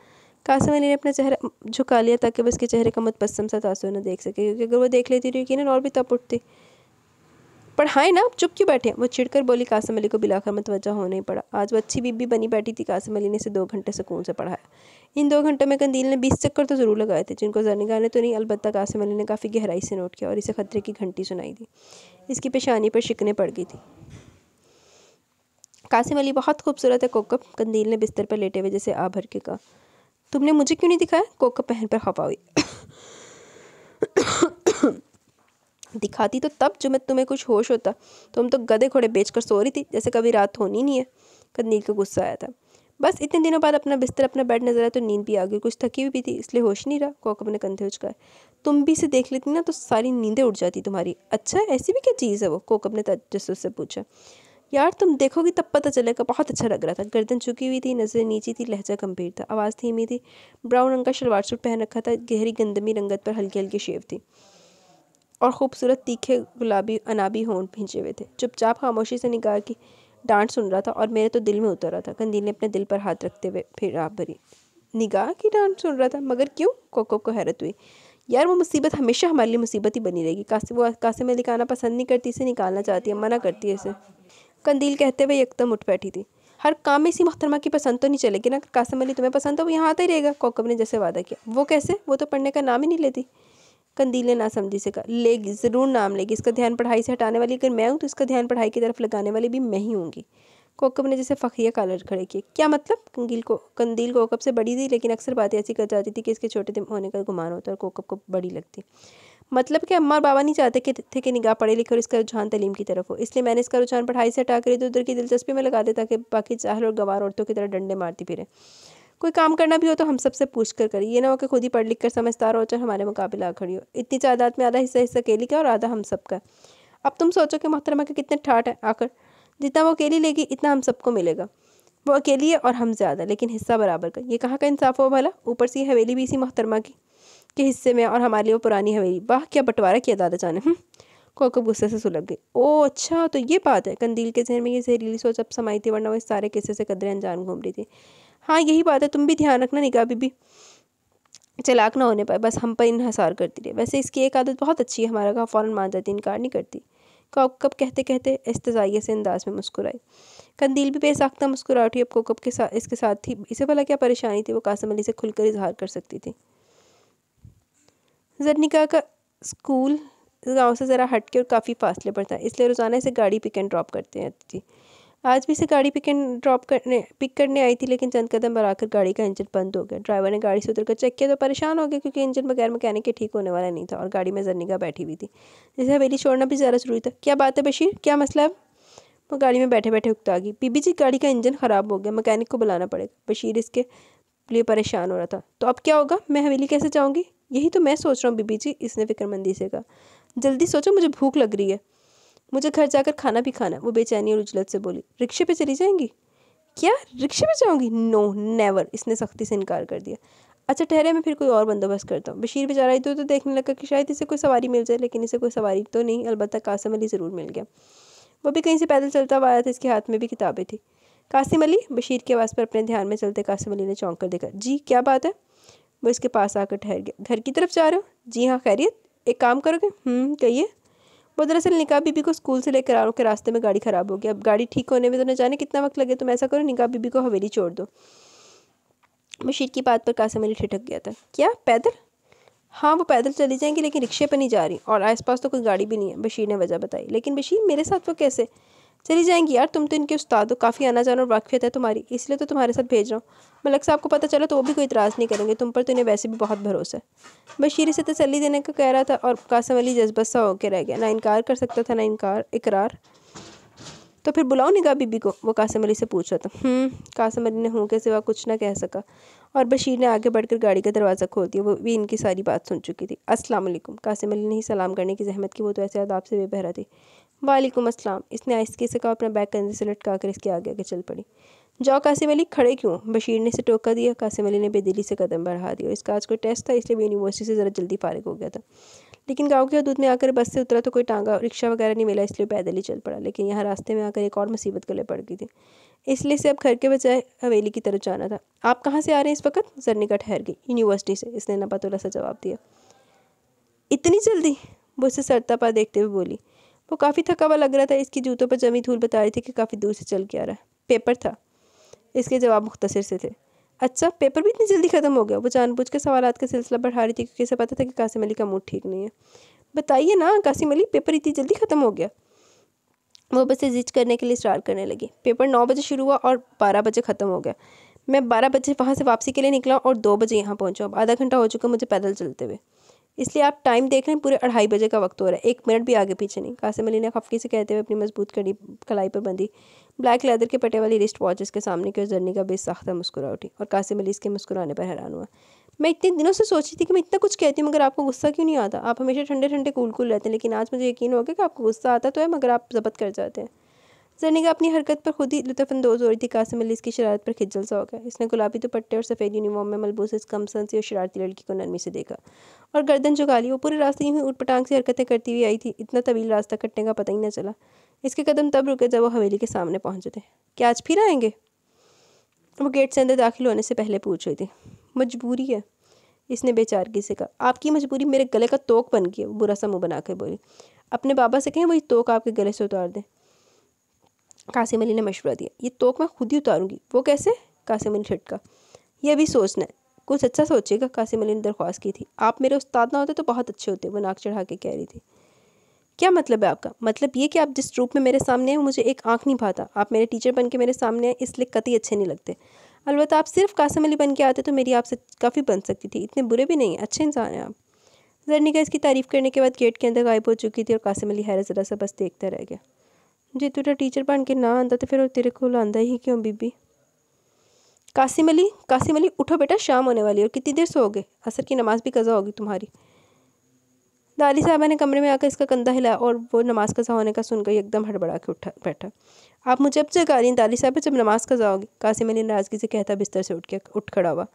कासिम अली ने अपना चेहरा झुका लिया ताकि वह इसके चेहरे का मतपस्म सा तासुर न देख सके क्योंकि अगर वो देख लेती तो यकीन और भी तप उठती पढ़ाए ना आप चुप क्यों बैठे वो चिड़कर बोली कासिम अली को बिलाकर मतवजा होने ही पड़ा आज वो अच्छी बीबी बनी बैठी थी कासिम अली ने इसे दो घंटे सुकून से पढ़ाया इन दो घंटों में कंदील ने बीस चक्कर तो ज़रूर लगाए थे जिनको जरनिका ने तो नहीं अलबत् कासिम अली ने काफ़ी गहराई से नोट किया और इसे खतरे की घंटी सुनाई दी इसकी पेशानी पर शिकने पड़ गई थी कासिम अली बहुत खूबसूरत है कोकप कंदील ने बिस्तर पर लेटे हुए जैसे आ भर के कहा तुमने मुझे क्यों नहीं दिखाया कोकप पहन पर खपा हुई दिखाती तो तब जो मैं तुम्हें कुछ होश होता तुम तो गधे घोड़े बेचकर सो रही थी जैसे कभी रात होनी नहीं है कंदील को गुस्सा आया था बस इतने दिनों बाद अपना बिस्तर अपना बेड नजर आया तो नींद भी आ गई कुछ थकी हुई भी थी इसलिए होश नहीं रहा कॉकअप ने कंधे उचकाए तुम भी इसे देख लेती ना तो सारी नींदें उड़ जाती तुम्हारी अच्छा ऐसी भी क्या चीज़ है वो कोकअप ने तजस्सुस से पूछा यार तुम देखोगी तब पता चलेगा बहुत अच्छा लग रहा था गर्दन झुकी हुई थी नज़रें नीची थी लहजा गंभीर था आवाज़ धीमी थी ब्राउन रंग का शलवार सूट पहन रखा था गहरी गंदमी रंगत पर हल्की हल्की शेव थी और खूबसूरत तीखे गुलाबी अनाबी होंठ भींचे हुए थे चुपचाप खामोशी से निकाह की डांट सुन रहा था और मेरे तो दिल में उतर रहा था कंदील ने अपने दिल पर हाथ रखते हुए फिर आप भरी निगाह की डांट सुन रहा था मगर क्यों कोको को हैरत हुई यार वो मुसीबत हमेशा हमारे लिए मुसीबत ही बनी रहेगी कासे वो कासे में दिखाना पसंद नहीं करती इसे निकालना चाहती है मना करती है इसे कंदील कहते हुए एकदम उठ बैठी थी हर काम में इसी मोहतरमा की पसंद तो नहीं चलेगी ना कासम अली तुम्हें पसंद तो वो यहाँ आता ही रहेगा कोकब ने जैसे वादा किया वो कैसे वो तो पढ़ने का नाम ही नहीं लेती कंदीले ना समझी से लेगी ज़रूर नाम लेगी इसका ध्यान पढ़ाई से हटाने वाली अगर मैं हूँ तो इसका ध्यान पढ़ाई की तरफ लगाने वाली भी मैं ही होंगी कोकब ने जैसे फ़खिया कालर खड़े किए क्या मतलब कंगील को कंदील कोकब से बड़ी थी लेकिन अक्सर बातें ऐसी कर जाती थी कि इसके छोटे होने का गुमान होता और कोकब को बड़ी लगती मतलब कि अम्मा और बाबा नहीं चाहते कि थे कि निगाह पढ़े लिखे और इसका रुझान तलीम की तरफ हो इसलिए मैंने इसका रुझान पढ़ाई से हटा कर इधर उधर की दिलचस्पी में लगा देता ताकि बाकी चाहल और गवार औरतों की तरह डंडे मारती फिरे कोई काम करना भी हो तो हम सबसे पूछ कर करिए ये ना हो कि खुद ही पढ़ लिख कर समझदार हो चाहे हमारे मुकाबले आ खड़ी हो इतनी जायदाद में आधा हिस्सा हिस्सा अकेली का और आधा हम सब का अब तुम सोचो कि मोहतरमा के कितने ठाट है आकर जितना वो अकेली लेगी इतना हम सबको मिलेगा वो अकेली है और हम ज़्यादा लेकिन हिस्सा बराबर का ये कहाँ का इंसाफ हो भला ऊपर से हवेली भी इसी मोहतरमा की के हिस्से में और हमारे लिए वो पुरानी हवेली वाह क्या बंटवारा किया दादा जाने हम्म। कोकब गुस्से से सुलग गई ओ अच्छा तो ये बात है कंदील के जहन में ये जहरीली सोच अब समाई थी वरना वो इस सारे किस्से से कदरे अनजान घूम रही थी हाँ यही बात है तुम भी ध्यान रखना निका भी चलाक ना होने पाए बस हम पर इन्हसार करती रहे वैसे इसकी एक आदत बहुत अच्छी है हमारा कहा फ़ौरन मान जाती इनकार नहीं करती कब कहते कहते इसतजाइए से अंदाज में मुस्कुराई कंदील भी बेसाख्ता मुस्कुरा उठी अब कोकब के साथ इसके साथ थी इसे भला क्या परेशानी थी वो कासम अली से खुलकर इजहार कर सकती थी जरनिका का स्कूल गांव से ज़रा हट के और काफ़ी फासले पर था इसलिए रोज़ाना इसे गाड़ी पिक एंड ड्रॉप करते रहती थी आज भी इसे गाड़ी पिक एंड ड्रॉप करने पिक करने आई थी लेकिन चंद कदम बढ़ाकर गाड़ी का इंजन बंद हो गया ड्राइवर ने गाड़ी से उतरकर चेक किया तो परेशान हो गया क्योंकि इंजन बगैर मैकेनिक के ठीक होने वाला नहीं था और गाड़ी में जरनिका बैठी हुई थी जिसे हवेली छोड़ना भी ज़्यादा जरूरी था क्या बात है बशीर क्या मसला मतलब? है वो गाड़ी में बैठे बैठे उगता गई बीबी जी गाड़ी का इंजन ख़राब हो गया मैकेनिक को बुलाना पड़ेगा बशीर इसके लिए परेशान हो रहा था तो अब क्या होगा मैं हवेली कैसे जाऊँगी यही तो मैं सोच रहा हूँ बीबी जी इसने फिक्रमंदी से कहा जल्दी सोचो मुझे भूख लग रही है मुझे घर जाकर खाना भी खाना वो बेचैनी और उजलत से बोली रिक्शे पे चली जाएंगी क्या रिक्शे पे जाऊंगी नो नेवर इसने सख्ती से इनकार कर दिया अच्छा ठहरे मैं फिर कोई और बंदोबस्त करता हूँ बशीर बेचारा इधर तो देखने लगा कि शायद इसे कोई सवारी मिल जाए लेकिन इसे कोई सवारी तो नहीं अलबत्त कासिम अली ज़रूर मिल गया वो भी कहीं से पैदल चलता हुआ आया था इसके हाथ में भी किताबें थी कासिम अली बशीर की आवाज़ पर अपने ध्यान में चलते कासिम अली ने चौंक कर देखा जी क्या बात है वो इसके पास आकर ठहर गया घर की तरफ जा रहे हो जी हाँ खैरियत एक काम करोगे हम्म, कहिए वो दरअसल निकाह बीबी को स्कूल से लेकर आओ के रास्ते में गाड़ी ख़राब हो गई अब गाड़ी ठीक होने में तो न जाने कितना वक्त लगे तुम ऐसा करो निकाह बीबी को हवेली छोड़ दो मशीद की बात पर कासम अली ठिठक गया था क्या पैदल हाँ वो पैदल चली जाएंगी लेकिन रिक्शे पर नहीं जा रही और आस पास तो कोई गाड़ी भी नहीं है बशीर ने वजह बताई लेकिन बशीर मेरे साथ वो कैसे चली जाएंगी यार तुम तो इनके उस्ताद हो काफ़ी आना जाना और वाकफियत है तुम्हारी इसलिए तो तुम्हारे साथ भेज रहा हूँ मलक साहब को पता चला तो वो भी कोई इतराज़ नहीं करेंगे तुम पर तो इन्हें वैसे भी बहुत भरोसा है बशीर से तसली देने का कह रहा था और कासम अली जज्बस्सा होकर रह गया ना इनकार कर सकता था ना इनकार इकरार तो फिर बुलाओ निगाह बीबी को वो कासम अली से पूछ रहा था हम्म, कासम अली ने हूँ के सिवा कुछ ना कह सका और बशीर ने आगे बढ़कर गाड़ी का दरवाज़ा खोल दिया वो भी इनकी सारी बात सुन चुकी थी अस्सलाम वालेकुम कासम अली ने ही सलाम करने की जहमत की वो तो ऐसे आदाब से बेबहरा थी वालेकुम असलम इसने आइस से कहा अपना बैग कंधे से लटका कर इसके आगे आगे चल पड़ी जाओ कासिम अली खड़े क्यों बशीर ने इसे टोका दिया कासिम अली ने बेदिली से कदम बढ़ा दिया इसका आज कोई टेस्ट था इसलिए यूनिवर्सिटी से ज़रा जल्दी फारिग हो गया था लेकिन गांव के हदूद में आकर बस से उतरा तो कोई टांगा रिक्शा वगैरह नहीं मिला इसलिए पैदल ही चल पड़ा लेकिन यहाँ रास्ते में आकर एक और मुसीबत गले पड़ गई थी इसलिए से अब घर के बजाय हवेली की तरफ जाना था आप कहाँ से आ रहे हैं इस वक्त जरनिका ठहर गई यूनिवर्सिटी से इसने नपातुल्ला सा जवाब दिया इतनी जल्दी वो उसे सरतापा देखते हुए बोली वो काफ़ी थका हुआ लग रहा था इसकी जूतों पर जमी धूल बता रही थी कि काफ़ी दूर से चल के आ रहा है पेपर था इसके जवाब मुख्तर से थे अच्छा पेपर भी इतनी जल्दी ख़त्म हो गया वो जानबूझ के सवाल का सिलसिला बढ़ा रही थी क्योंकि इसे पता था कि कासिम अली का मूड ठीक नहीं है बताइए ना कासिम अली पेपर इतनी जल्दी ख़त्म हो गया वो बस जिज करने के लिए स्टार्ट करने लगी पेपर नौ बजे शुरू हुआ और बारह बजे ख़त्म हो गया मैं बारह बजे वहाँ से वापसी के लिए निकला और दो बजे यहाँ पहुँचा अब आधा घंटा हो चुका मुझे पैदल चलते हुए इसलिए आप टाइम देख रहे हैं पूरे अढ़ाई बजे का वक्त हो रहा है एक मिनट भी आगे पीछे नहीं कासिम अली ने खफकी से कहते हुए अपनी मजबूत कड़ी कलाई पर बंधी ब्लैक लेदर के पटे वाली रिस्ट वॉच इसके सामने की जरनी का बेसाख्ता मुस्कुरा उठी और कासिम अली इसके मुस्कुराने पर हैरान हुआ मैं इतने दिनों से सोची थी कि मैं इतना कुछ कहती हूँ मगर आपको गुस्सा क्यों नहीं आता आप हमेशा ठंडे ठंडे कूल कूल रहते हैं लेकिन आज मुझे यकीन हो गया कि आपको गुस्सा आता तो है मगर आप जबत कर जाते हैं जरनिगा अपनी हरकत पर खुद ही लुफानंदोज हो रही थी कासिम अली इसकी शरारत पर खिजल सा हो गया इसने गुलाबी दुपट्टे और सफ़ेद यूनिफॉर्म में मलबूस इस कमसन से और शरारती लड़की को नरमी से देखा और गर्दन चुका ली वो पूरे रास्ते यूँ ही उठपटांग से हरकतें करती हुई आई थी इतना तवील रास्ता कटने का पता ही न चला इसके कदम तब रुके जब वो हवेली के सामने पहुँचे थे क्या आज फिर आएंगे वो गेट से अंदर दाखिल होने से पहले पूछ रही थी मजबूरी है इसने बेचारगी से कहा आपकी मजबूरी मेरे गले का तोक बन गई बुरा सा मुँह बना कर बोली अपने बाबा से कहें वही तोक आपके गले से उतार दें कासिम अली ने मशवरा दिया ये तोक मैं खुद ही उतारूंगी वो कैसे कासिम अली छिटका ये अभी सोचना है कुछ अच्छा सोचेगा कासिम अली ने दरख्वास्त की थी आप मेरे उस्ताद ना होते तो बहुत अच्छे होते वो नाक चढ़ा के कह रही थी क्या मतलब है आपका मतलब ये कि आप जिस रूप में मेरे सामने हैं मुझे एक आंख नहीं भाता आप मेरे टीचर बन के मेरे सामने हैं इसलिए कतई अच्छे नहीं लगते अलबत्त आप सिर्फ कासिम अली बन के आते तो मेरी आपसे काफ़ी बन सकती थी इतने बुरे भी नहीं अच्छे इंसान हैं आप जरनिका इसकी तारीफ़ करने के बाद गेट के अंदर गायब हो चुकी थी और कासिम अली हैरत ज़रा सा बस देखता रह गया ਜੇ ਤੂੰ टीचर ਟੀਚਰ के ना ਨਾ तो फिर तेरे को ਤੇਰੇ ही क्यों बीबी ਕਿਉਂ कासिम अली कासिम अली उठो बेटा शाम होने वाली और कितनी देर सो गए असर की नमाज़ भी कज़ा होगी तुम्हारी दादी साहबा ने कमरे में आकर इसका कंधा हिलाया और वो नमाज़ कज़ा होने का सुनकर एकदम हड़बड़ा के उठा बैठा आप मुझे अब जगा रही दादी साहबा जब नमाज़ कज़ा होगी कासिम अली नाराज़गी से कहता बिस्तर से उठ के उठ खड़ा हुआ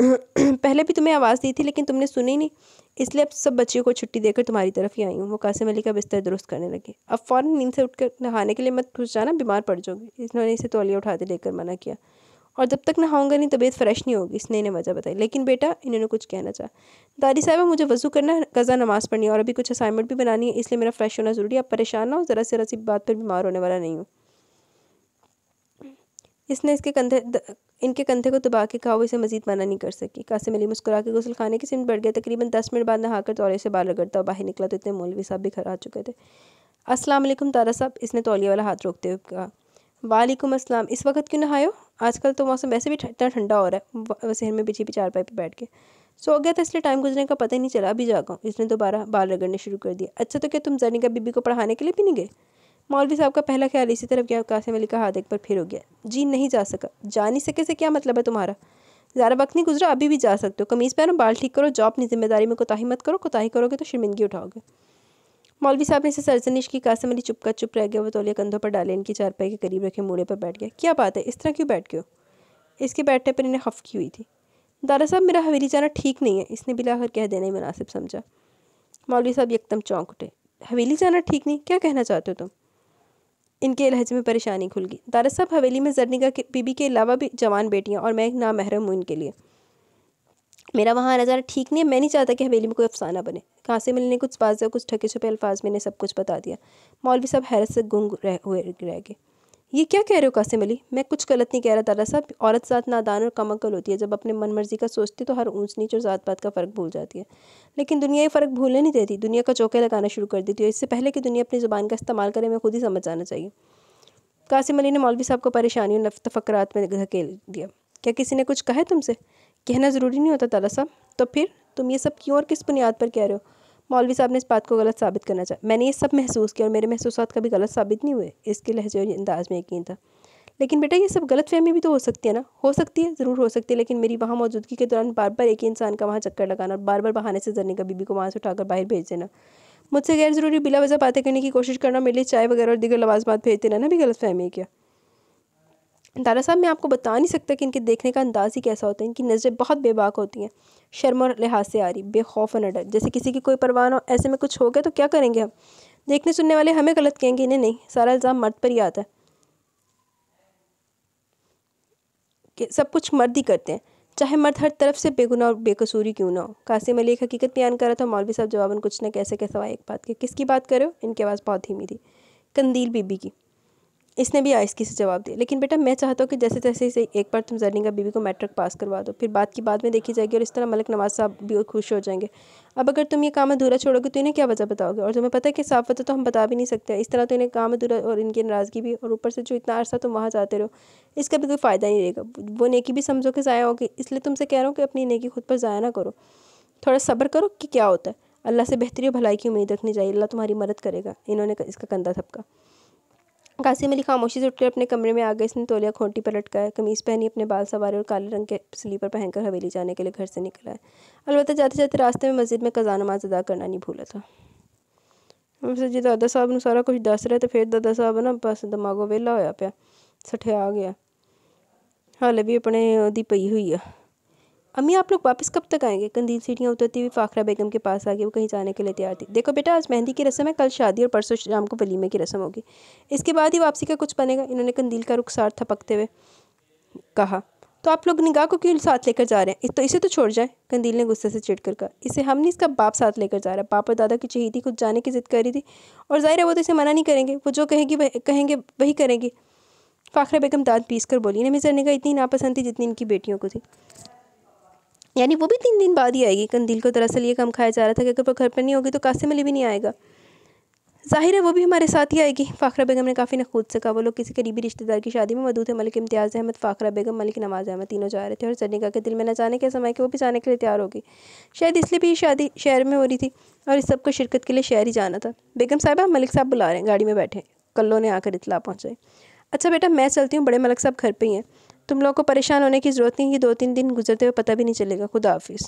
पहले भी तुम्हें आवाज़ दी थी लेकिन तुमने सुनी नहीं इसलिए अब सब बच्चियों को छुट्टी देकर तुम्हारी तरफ ही आई हूँ वो कासिम अली का बिस्तर दुरुस्त करने लगे अब फ़ौर नींद से उठकर नहाने के लिए मत घुस जाना बीमार पड़ जाओगे इन्होंने इसे तौलिया उठाते लेकर मना किया और जब तक नहाऊंगा नहीं तबीयत फ्रेश नहीं होगी इसने इन्हें वजह बताई लेकिन बेटा इन्होंने कुछ कहना चाहा दादी साहब मुझे वजू करना है गज़ा नमाज़ पढ़नी है और अभी कुछ असाइनमेंट भी बनानी है इसलिए मेरा फ्रेश होना ज़रूरी है आप परेशान ना हो ज़रा से रसी बात पर बीमार होने वाला नहीं हूँ इसने इसके कंधे इनके कंधे को दबा के कहा वो इसे मजीद मना नहीं कर सकी कासिम अली मुस्कुरा के गुसल खाने की सिमट बढ़ गया तकरीबन दस मिनट बाद नहाकर तौले से बाल रगड़ता और बाहर निकला तो इतने मौलवी साहब भी घर आ चुके थे अस्सलाम वालेकुम तारा साहब इसने तौलिया वाला हाथ रोकते हुए कहा वालेकुम अस्सलाम इस वक्त क्यों नहायो आज आजकल तो मौसम वैसे भी इतना ठंडा हो रहा है शहर में पीछे चार पाई पर बैठ के सो गया था इसलिए टाइम गुजरने का पता ही नहीं चला अभी जागा इसने दोबारा बाल रगड़ने शुरू कर दिया अच्छा तो क्या तुम जनिका बीबी को पढ़ाने के लिए भी नहीं गए मौलवी साहब का पहला ख्याल इसी तरफ गया कासिम अली का हाथ एक बार फिर हो गया जी नहीं जा सका जा नहीं सके से क्या मतलब है तुम्हारा ज़्यादा वक्त नहीं गुजरा अभी भी जा सकते हो कमीज़ पहनो बाल ठीक करो जॉब अपनी जिम्मेदारी में कोताही मत करो कोताही करोगे तो शर्मिंदगी उठाओगे मौलवी साहब ने इसे सरजनिश की कासिम अली चुपका चुप रह गया वो तोलिया कंधों पर डाले इनकी चारपाई के करीब रखे मूड़े पर बैठ गया क्या बात है इस तरह क्यों बैठ गए हो इसके बैठने पर इन्हें हफकी हुई थी दादा साहब मेरा हवेली जाना ठीक नहीं है इसने बिलाकर कह देना ही मुनासिब समझा मौलवी साहब एकदम चौंक उठे हवेली जाना ठीक नहीं क्या कहना चाहते हो तुम इनके लहजे में परेशानी खुल गई साहब हवेली में जरनिका के बीबी के अलावा भी जवान बेटियाँ और मैं एक नामहरम हूँ इनके लिए मेरा वहाँ आना जाना ठीक नहीं है मैं नहीं चाहता कि हवेली में कोई अफसाना बने कहाँ से मिलने कुछ बाजे कुछ ठके छुपे अल्फाज मैंने सब कुछ बता दिया मौलवी साहब हैरत से गुंग रह हुए रह गए ये क्या कह रहे हो कासिम अली मैं कुछ गलत नहीं कह रहा दादा साहब औरत साथ नादान और कम अकल होती है जब अपने मन मर्जी का सोचती तो हर ऊंच नीच और ज़ात पात का फ़र्क भूल जाती है लेकिन दुनिया ये फ़र्क भूलने नहीं देती दुनिया का चौके लगाना शुरू कर देती है इससे पहले कि दुनिया अपनी ज़ुबान का इस्तेमाल करे मैं खुद ही समझ आना चाहिए कासिम अली ने मौलवी साहब को परेशानी और तफकरात में धकेल दिया क्या किसी ने कुछ कहा है तुमसे कहना ज़रूरी नहीं होता दादा साहब तो फिर तुम ये सब क्यों और किस बुनियाद पर कह रहे हो मौलवी साहब ने इस बात को गलत साबित करना चाहा मैंने ये सब महसूस किया और मेरे महसूस कभी गलत साबित नहीं हुए इसके लहजे और अंदाज में यकीन था लेकिन बेटा ये सब गलत फहमी भी तो हो सकती है ना हो सकती है ज़रूर हो सकती है लेकिन मेरी वहाँ मौजूदगी के दौरान बार बार एक ही इंसान का वहाँ चक्कर लगाना और बार बार बहाने से जरने का बीबी को वहाँ से उठाकर बाहर भेज देना मुझसे गैर ज़रूरी बिला वजह बातें करने की कोशिश करना मेरे लिए चाय वगैरह और दीगर लवाजमात भेज देना ना भी गलत फहमी है क्या दारा साहब मैं आपको बता नहीं सकता कि इनके देखने का अंदाज़ ही कैसा होता है इनकी नज़रें बहुत बेबाक होती हैं शर्म और लिहाज से आ रही बेखौफ और डर जैसे किसी की कोई परवाह ना ऐसे में कुछ हो गया तो क्या करेंगे हम देखने सुनने वाले हमें गलत कहेंगे इन्हें नहीं सारा इल्ज़ाम मर्द पर ही आता है कि सब कुछ मर्द ही करते हैं चाहे मर्द हर तरफ से बेगुनाह और बेकसूरी क्यों ना हो कासिम अली एक हकीकत बयान कर रहा था मौलवी साहब जवाबन कुछ न कैसे कैसा हुआ एक बात की किसकी बात करो इनकी आवाज़ बहुत धीमी थी कंदील बीबी की इसने भी आइसकी से जवाब दिया लेकिन बेटा मैं चाहता हूँ कि जैसे तैसे इसे एक बार तुम जरनिंगा बीबी को मैट्रिक पास करवा दो फिर बात की बाद में देखी जाएगी और इस तरह मलिक नवाज साहब भी खुश हो जाएंगे अब अगर तुम ये काम अधूरा छोड़ोगे तो इन्हें क्या वजह बताओगे और तुम्हें पता है कि साफ वजह तो हम बता भी नहीं सकते इस तरह तो इन्हें काम अधूरा और इनकी नाराज़गी भी और ऊपर से जो इतना अरसा तुम वहाँ जाते रहो इसका भी कोई फ़ायदा नहीं रहेगा वो नेकी भी समझो कि ज़ाया होगी इसलिए तुमसे कह रहा हूँ कि अपनी नेकी खुद पर ज़ाया ना करो थोड़ा सब्र करो कि क्या होता है अल्लाह से बेहतरी और भलाई की उम्मीद रखनी चाहिए अल्लाह तुम्हारी मदद करेगा इन्होंने इसका कंधा थपका कासिम अली खामोशी से उठकर अपने कमरे में आ गए इसने तोलिया खोटी पर लटकाया कमीज़ पहनी अपने बाल सवारे और काले रंग के स्लीपर पहनकर हवेली जाने के लिए घर से निकला है अलबत्त जाते जाते रास्ते में मस्जिद में कज़ा नमाज अदा करना नहीं भूला था वैसे जी दादा साहब ने सारा कुछ दस रहा तो फिर दादा साहब ना बस दिमागों वेला होया पाया आ गया हाले भी अपने पई हुई है अम्मी आप लोग वापस कब तक आएंगे कंदील सीढ़ियाँ उतरती हुई फ़ाखरा बेगम के पास आ गई वो कहीं जाने के लिए तैयार थी देखो बेटा आज मेहंदी की रस्म है कल शादी और परसों शाम को वलीमे की रस्म होगी इसके बाद ही वापसी का कुछ बनेगा इन्होंने कंदील का रुखसार थपकते हुए कहा तो आप लोग निगाह को क्यों साथ लेकर जा रहे हैं इस तो इसे तो छोड़ जाए कंदील ने गुस्से से कर कहा इसे हम नहीं इसका बाप साथ लेकर जा रहा बाप और दादा की चहीदी कुछ जाने की जिद कर रही थी और जाहिर है वो तो इसे मना नहीं करेंगे वो जो कहेगी वह, कहेंगे वही करेंगी फ़ाखरा बेगम दांत पीस कर बोली इन्हें मिजर निगाह इतनी नापसंद थी जितनी इनकी बेटियों को थी यानी वो भी तीन दिन बाद ही आएगी कंदील को दरअसल ये कम खाया जा रहा था कि अगर वो घर पर नहीं होगी तो कासिम अली भी नहीं आएगा जाहिर है वो भी हमारे साथ ही आएगी फ़ाखरा बेगम ने काफ़ी नखूद से कहा वो लोग किसी करीबी रिश्तेदार की शादी में मदूद है मलिक इम्तियाज़ अहमद फ़ाखरा बेगम मलिक नवाज अहमद तीनों जा रहे थे और जनिका के दिल में न जाने के समय कि वो भी जाने के लिए तैयार होगी शायद इसलिए भी शादी शहर में हो रही थी और इस सबको शिरकत के लिए शहर ही जाना था बेगम साहबा मलिक साहब बुला रहे हैं गाड़ी में बैठे कल्लों ने आकर इतला पहुँचाई अच्छा बेटा मैं चलती हूँ बड़े मलिक साहब घर पर ही हैं तुम लोगों को परेशान होने की ज़रूरत नहीं कि दो तीन दिन गुजरते हुए पता भी नहीं चलेगा खुदा हाफिज़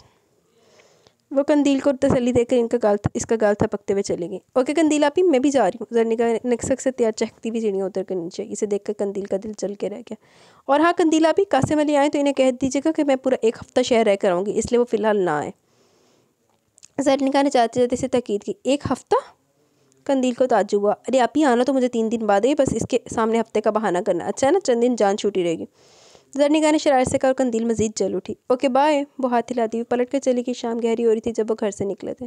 वो कंदील को तसली देकर इनका गाल इसका गाल थपकते हुए चले गए ओके कंदील आप ही मैं भी जा रही हूँ जरनिका नक्सक से तैयार चहकती हुई सीढ़ियाँ उतर कर नीचे इसे देखकर कंदील का दिल चल के रह गया और हाँ कंदील आप ही कासिम अली आए तो इन्हें कह दीजिएगा कि मैं पूरा एक हफ्ता शहर रह कर आऊँगी इसलिए वो फ़िलहाल ना आए जरनिका ने जाते जाते इसे तकीद की एक हफ्ता कंदील को ताजु हुआ अरे आप ही आना तो मुझे तीन दिन बाद ही बस इसके सामने हफ्ते का बहाना करना अच्छा है ना चंद दिन जान छूटी रहेगी जरनिका ने शरारत से कहा और कंदील मजीद जल उठी ओके बाय वो हाथ हिलाती हुई पलट कर चली कि शाम गहरी हो रही थी जब वो घर से निकले थे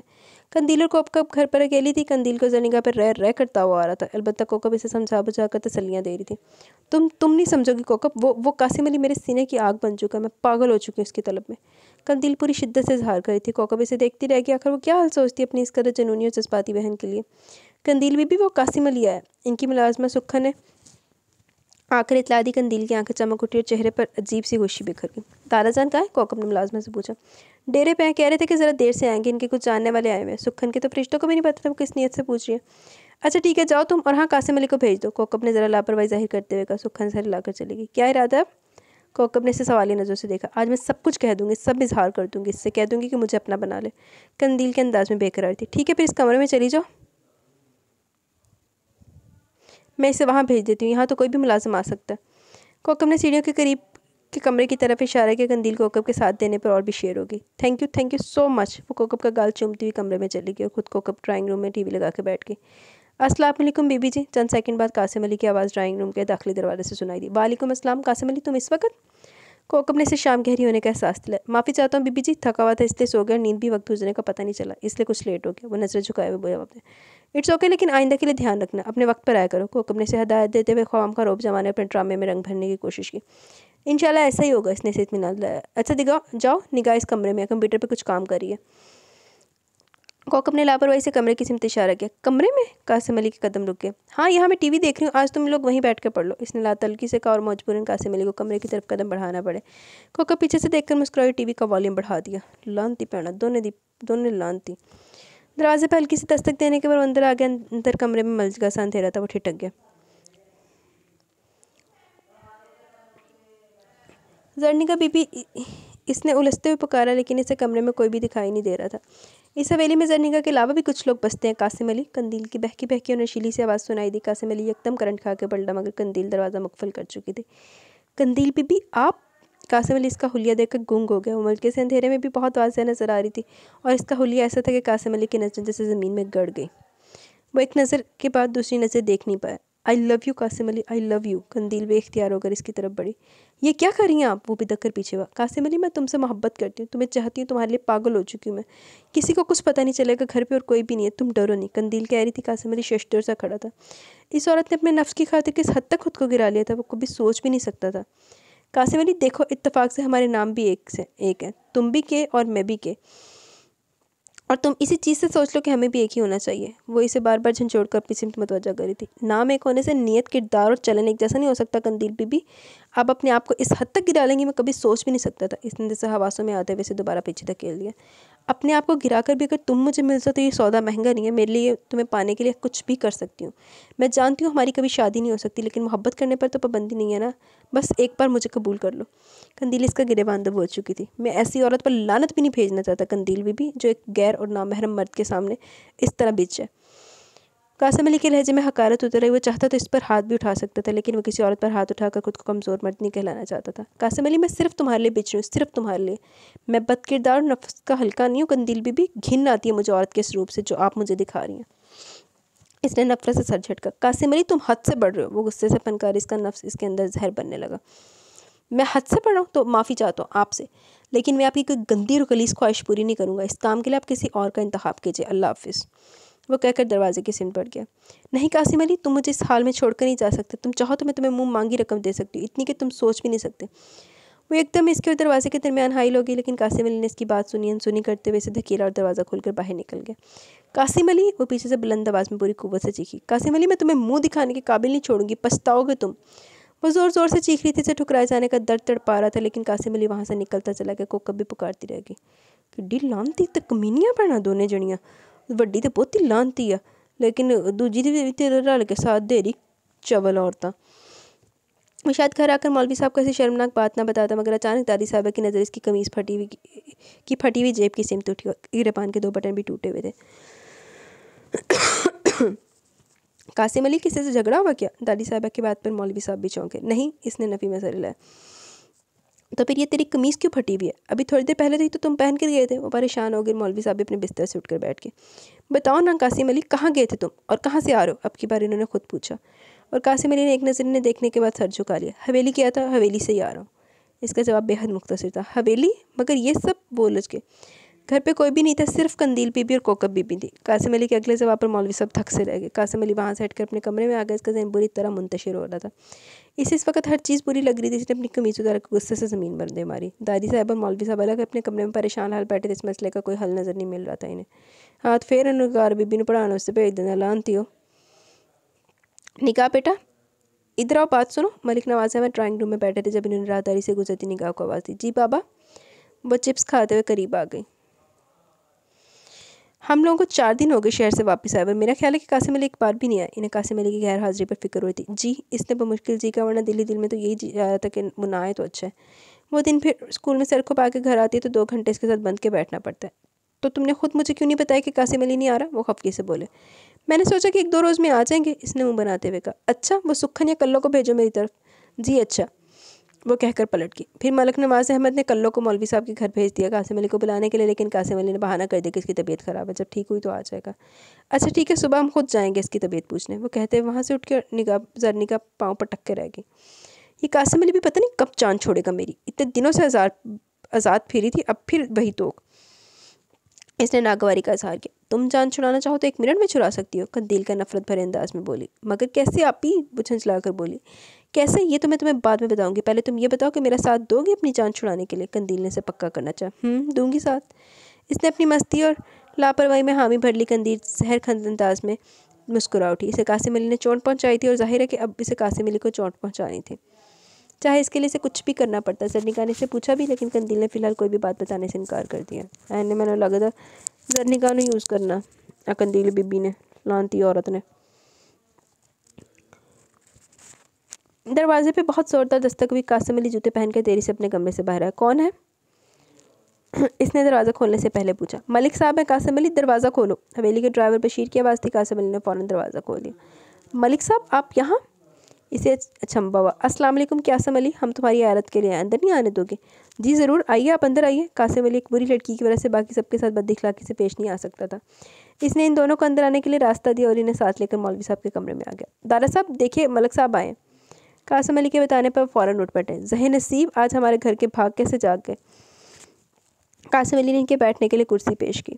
कंदील और कब घर पर अकेली थी कंदील को जरनिका पर रह रह करता हुआ आ रहा था अलबत्त कोकब इसे समझा बुझा कर तसलियाँ दे रही थी तुम तुम नहीं समझोगी कोकब वो वो कासिम अली मेरे सीने की आग बन चुका मैं पागल हो चुकी हूँ उसकी तलब में कंदील पूरी शिद्दत से इजहार करी थी कोकब इसे देखती रह गई आखिर वो क्या हाल सोचती अपनी इस कदर जनूनी और जज्बाती बहन के लिए कंदील भी, भी वो कासिम अली आया इनकी मुलाजमत सुखन है आखिर इतला दी कंदील की आंखें चमक उठी और चेहरे पर अजीब सी खुशी बिखर गई जान कहा है कौकब ने मुलाजमत से पूछा डेरे पे कह रहे थे कि ज़रा देर से आएंगे इनके कुछ जानने वाले आए हुए हैं सुखन के तो फरिश्तों को भी नहीं पता था वो किस नीयत से पूछ रही है अच्छा ठीक है जाओ तुम और हाँ कासिम अली को भेज दो कोकब ने ज़रा लापरवाही जाहिर करते हुए कहा सुखन से हिलाकर चली गई क्या इरादा है कोकब ने इसे सवाली नज़र से देखा आज मैं सब कुछ कह दूंगी सब इजहार कर दूंगी इससे कह दूंगी कि मुझे अपना बना ले कंदील के अंदाज में बेकरार थी ठीक है फिर इस कमरे में चली जाओ मैं इसे वहाँ भेज देती हूँ यहाँ तो कोई भी मुलाजम आ सकता है कोकम ने सीढ़ियों के करीब के कमरे की तरफ इशारा के कंदील कोकब के साथ देने पर और भी शेयर होगी thank you thank you so much वो कोकब का गाल चूमती हुई कमरे में चली गई और खुद कोकब ड्राइंग रूम में टीवी लगा के बैठ गई असलम बीबी जी चंद सेकंड बाद कासिम अली की आवाज़ ड्राइंग रूम के दाखिली दरवाजे से सुनाई दी वालेकुम असलम कासिम अली तुम इस वक्त कोकम ने इसे शाम गहरी होने का एहसास दिला माफ़ी चाहता हूँ बीबी जी थका हुआ था इसलिए सो गया नींद भी वक्त गुजरने का पता नहीं चला इसलिए कुछ लेट हो गया वो नजर झुकाए हुए बोला अपने इट्स ओके लेकिन आइंदा के लिए ध्यान रखना अपने वक्त पर आया करो कोकम ने इसे हदायत देते हुए ख्वाम का रोब जमाने अपने ड्रामे में रंग भरने की कोशिश की इंशाल्लाह ऐसा ही होगा इसने से इतमान लाया अच्छा दिखाओ जाओ निगाह इस कमरे में कंप्यूटर पर कुछ काम करिए कॉकअप ने लापरवाही से कमरे की सिमत इशारा किया कमरे में कासिम अली के कदम रुक गए हाँ यहाँ मैं टीवी देख रही हूँ आज तुम लोग वहीं बैठ कर पढ़ लो इसने तलकी से कहा और मजबूरन कासिम अली को कमरे की तरफ कदम बढ़ाना पड़े कॉकअप पीछे से देखकर मुस्कुराई टीवी का वॉल्यूम बढ़ा दिया लानती पैना दोनों दी दोनों लानती दरवाजे पर हल्की सी दस्तक देने के बाद अंदर आ गया अंदर कमरे में मलजगा का सान था वो ठिटक गया जर्नी का बीबी इसने उलझते हुए पुकारा लेकिन इसे कमरे में कोई भी दिखाई नहीं दे रहा था इस हवेली में जरनिगा के अलावा भी कुछ लोग बसते हैं कासिम अली कंदील की बहकी बहकी और नशीली से आवाज़ सुनाई दी कासिम अली एकदम करंट खा के पलटा मगर कंदील दरवाज़ा मकफल कर चुकी थी कंदील बीबी आप कासिम अली इसका हुलिया देखकर गुंग हो गया वो मलके से अंधेरे में भी बहुत वाजह नज़र आ रही थी और इसका हुलिया ऐसा था कि कासिम अली की नज़र जैसे ज़मीन में गड़ गई वो एक नज़र के बाद दूसरी नज़र देख नहीं पाया I love you Kasim Ali I love you Qandeel बेख्तियार होकर इसकी तरफ बढ़ी ये क्या कर रही हैं आप वो भी कर पीछे हुआ कासिम अली मैं तुमसे मोहब्बत करती हूँ तुम्हें चाहती हूँ तुम्हारे लिए पागल हो चुकी हूँ मैं किसी को कुछ पता नहीं चलेगा घर पर और कोई भी नहीं है तुम डरो नहीं कंदील कह रही थी कासिम अली शशतर सा खड़ा था इस औरत ने अपने नफ्स की खातिर किस हद तक खुद को गिरा लिया था वो कभी सोच भी नहीं सकता था कासिम अली देखो इतफाक़ से हमारे नाम भी एक से एक है तुम भी के और मैं भी के और तुम इसी चीज़ से सोच लो कि हमें भी एक ही होना चाहिए वो इसे बार बार झंझोड़ कर अपनी सिमत मतवजा करी थी नाम एक होने से नीयत किरदार और चलन एक जैसा नहीं हो सकता कंदील बीबी आप अपने आप को इस हद तक गिरा लेंगे मैं कभी सोच भी नहीं सकता था इसने जैसे हवासों में आते हुए इसे दोबारा पीछे धकेल दिया अपने आप को गिरा कर भी अगर तुम मुझे मिल जाओ तो ये सौदा महंगा नहीं है मेरे लिए तुम्हें पाने के लिए कुछ भी कर सकती हूँ मैं जानती हूँ हमारी कभी शादी नहीं हो सकती लेकिन मोहब्बत करने पर तो पाबंदी नहीं है ना बस एक बार मुझे कबूल कर लो कंदील इसका बांधव बोल चुकी थी मैं ऐसी औरत पर लानत भी नहीं भेजना चाहता कंदील भी, भी जो एक गैर और नामहरम मर्द के सामने इस तरह बिच है कासम अली के लहजे में हकारत रही वो चाहता तो इस पर हाथ भी उठा सकता था लेकिन वो किसी औरत पर हाथ उठाकर खुद को कमज़ोर मर्द नहीं कहलाना चाहता था कासम अली मैं सिर्फ तुम्हारे लिए बेच रही हूँ सिर्फ तुम्हारे लिए मैं बद किरदार नफ्स का हल्का नहीं हूँ कंदील भी भी घिन आती है मुझे औरत के इस रूप से जो आप मुझे दिखा रही हैं इसने नफरत से सर झटका कासम अली तुम हद से बढ़ रहे हो वो गुस्से से फनकार इसका नफ्स इसके अंदर जहर बनने लगा मैं हद से पढ़ रहा हूँ तो माफ़ी चाहता हूँ आपसे लेकिन मैं आपकी कोई गंदी और ख्वाहिश पूरी नहीं करूँगा इस काम के लिए आप किसी और का इंतखब कीजिए अल्लाह हाफिज़ वो कहकर दरवाजे की सिम पड़ गया नहीं कासिम अली तुम मुझे इस हाल में छोड़कर नहीं जा सकते तुम चाहो तो मैं तुम्हें मुँह मांगी रकम दे सकती हूँ इतनी कि तुम सोच भी नहीं सकते वो एकदम इसके और दरवाजे के दरमियान हाई लोगी लेकिन कासिम अली ने इसकी बात सुनी अनसुनी करते हुए इसे धकेला और दरवाज़ा खोलकर बाहर निकल गया कासिम अली वो पीछे से बुलंद आवाज़ में पूरी कुवत से चीखी कासिम अली मैं तुम्हें मुंह दिखाने के काबिल नहीं छोड़ूंगी पछताओगे तुम वो ज़ोर ज़ोर से चीख रही थी इसे ठुकराए जाने का दर्द पा रहा था लेकिन कासिम अली वहाँ से निकलता चला गया को कभी पुकारती गई कि डी लाम तक कमीनियाँ पढ़ना दोनों जड़ियाँ ਵੱਡੀ ਤਾਂ ਬਹੁਤੀ ਲਾਂਤੀ ਆ ਲੇਕਿਨ ਦੂਜੀ ਦੇ ਵੀ ਤੇਰਾ ਰਲ ਕੇ ਸਾਥ दे रही चबल औरतां शायद घर आकर मौलवी साहब को ऐसी शर्मनाक बात ना बताता मगर अचानक दादी साहबा की नज़र इसकी कमीज़ फटी हुई की फटी हुई जेब की सिमत उठी और गिरपान के दो बटन भी टूटे हुए थे कासिम अली किसी से झगड़ा हुआ क्या दादी साहबा की बात पर मौलवी साहब भी चौंके नहीं इसने नफ़ी में सर हिलाया तो फिर ये तेरी कमीज़ क्यों फटी हुई है अभी थोड़ी देर पहले ही तो, तो तुम पहन कर गए थे वो परेशान हो गए मौलवी साहब भी अपने बिस्तर से उठ कर बैठ के बताओ ना कासिम अली कहाँ गए थे तुम और कहाँ से आ रहे हो अब की बार इन्होंने खुद पूछा और कासिम अली ने एक नज़र ने देखने के बाद सर झुका लिया हवेली किया था हवेली से ही आ रहा हूँ इसका जवाब बेहद मुख्तर था हवेली मगर ये सब बोल के घर पे कोई भी नहीं था सिर्फ कंदील बीबी और कोकब बीबी थी कासिम अली के अगले जवाब पर मौलवी साहब थक से रह गए कासिम अली वहाँ से हटकर अपने कमरे में आ गए इसका जहन बुरी तरह मुंतशिर हो रहा था इसे इस वक्त हर चीज़ बुरी लग रही थी इसने अपनी कमीज उतार के गुस्से से ज़मीन बन दे मारी दादी साहब और मौलवी साहब अलग अपने कमरे में परेशान हाल बैठे थे इस मसले का कोई हल नज़र नहीं मिल रहा था इन्हें हाथ फिर अनुगार बीबी ने पढ़ाना उससे भेज देना लानती हो निकाह बेटा इधर आओ बात सुनो मलिक नवाज साहब ड्राइंग रूम में बैठे थे जब इन्होंने राहदारी से गुजरती निगाह को आवाज़ दी जी बाबा वो चिप्स खाते हुए करीब आ गई हम लोगों को चार दिन हो गए शहर से वापस आए हुए मेरा ख्याल है कि कासिम अली एक बार भी नहीं आया इन्हें कासिम अली की गैर हाजिरी पर फिक्र हुई थी जी इसने बमुश्किल जी का वरना दिल्ली दिल में तो यही जी रहा था कि वो ना आए तो अच्छा है वो दिन फिर स्कूल में सर को पा के घर आती है तो दो घंटे इसके साथ बंद के बैठना पड़ता है तो तुमने खुद मुझे क्यों नहीं बताया कि कासिम अली नहीं आ रहा वो खफकी से बोले मैंने सोचा कि एक दो रोज़ में आ जाएंगे इसने मुँह बनाते हुए कहा अच्छा वो सुखन या कल्लो को भेजो मेरी तरफ जी अच्छा वो कहकर पलट गई फिर मलक नवाज अहमद ने कल्लो को मौलवी साहब के घर भेज दिया कासिम अली को बुलाने के लिए लेकिन कासिम अली ने बहाना कर दिया कि इसकी तबीयत ख़राब है जब ठीक हुई तो आ जाएगा अच्छा ठीक है सुबह हम खुद जाएंगे इसकी तबीयत पूछने वो कहते वहाँ से उठ के निगाह जरनी का पाँव पटक के रह गई ये कासिम अली भी पता नहीं कब चांद छोड़ेगा मेरी इतने दिनों से आज़ाद आज़ाद फिरी थी अब फिर वही तो इसने नागवारी का इजहार किया तुम जान छुड़ाना चाहो तो एक मिनट में छुड़ा सकती हो कंदील का नफरत भरे अंदाज में बोली मगर कैसे आप ही वो छंचला कर बोली कैसे ये तो मैं तुम्हें बाद में बताऊंगी पहले तुम ये बताओ कि मेरा साथ दोगे अपनी जान छुड़ाने के लिए कंदील ने से पक्का करना चाह हम्म, दूंगी साथ इसने अपनी मस्ती और लापरवाही में हामी भर ली कंदील जहर खंद अंदाज में मुस्कुरा उठी इसे कासिम अली ने चोट पहुंचाई थी और जाहिर है कि अब इसे कासिम अली को चोट पहुंचानी थी चाहे इसके लिए इसे कुछ भी करना पड़ता जरनिका ने इसे पूछा भी लेकिन कंदील ने फिलहाल कोई भी बात बताने से इनकार कर दिया एन ने मैंने लगा था जरनिका ने यूज़ करना कंदील बीबी ने लानती औरत ने दरवाजे पे बहुत ज़ोरदार दस्तक हुई कासम अली जूते के देरी से अपने कमरे से बाहर आया कौन है इसने दरवाज़ा खोलने से पहले पूछा मलिक साहब है कासम अली दरवाज़ा खोलो हवेली के ड्राइवर बशीर की आवाज़ थी कासम अली ने फ़ौरन दरवाज़ा खोल दिया मलिक साहब आप यहाँ इसे अचंबा अच्छा, अच्छा, हुआ अस्सलाम वालेकुम अली हम तुम्हारी आयरत के लिए अंदर नहीं आने दोगे जी ज़रूर आइए आप अंदर आइए कासम अली एक बुरी लड़की की वजह से बाकी सबके साथ बदखलाकी से पेश नहीं आ सकता था इसने इन दोनों को अंदर आने के लिए रास्ता दिया और इन्हें साथ लेकर मौलवी साहब के कमरे में आ गया दारा साहब देखिए मलक साहब आएँ कासम अली के बताने पर फ़ौरन उठ बैठे जहे नसीब आज हमारे घर के भाग कैसे जाग गए कासम अली ने इनके बैठने के लिए कुर्सी पेश की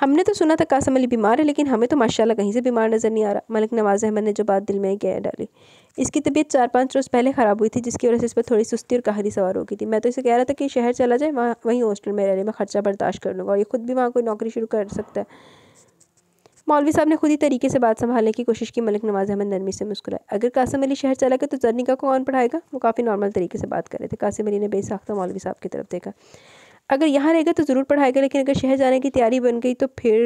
हमने तो सुना था कासम अली बीमार है लेकिन हमें तो माशाल्लाह कहीं से बीमार नज़र नहीं आ रहा मलिक नवाज अहमद ने जो बात दिल में गया डाली इसकी तबीयत चार पाँच रोज़ पहले ख़राब हुई थी जिसकी वजह से इस पर थोड़ी सुस्ती और कहारी सवार हो गई थी मैं तो इसे कह रहा था कि शहर चला जाए वहाँ वहीं हॉस्टल में रहने में ख़र्चा बर्दाश्त कर लूँगा और ये खुद भी वहाँ कोई नौकरी शुरू कर सकता है मौलवी साहब ने खुद ही तरीके से बात संभालने की कोशिश की मलिक नवाज अहमद नरमी से मुस्कुराए अगर कासिम अली शहर चला गया तो जरनिका को कौन पढ़ाएगा वो काफ़ी नॉर्मल तरीके से बात कर रहे थे कासिम अली ने बेसाख्ता मौलवी साहब की तरफ देखा अगर यहाँ रहेगा तो ज़रूर पढ़ाएगा लेकिन अगर शहर जाने की तैयारी बन गई तो फिर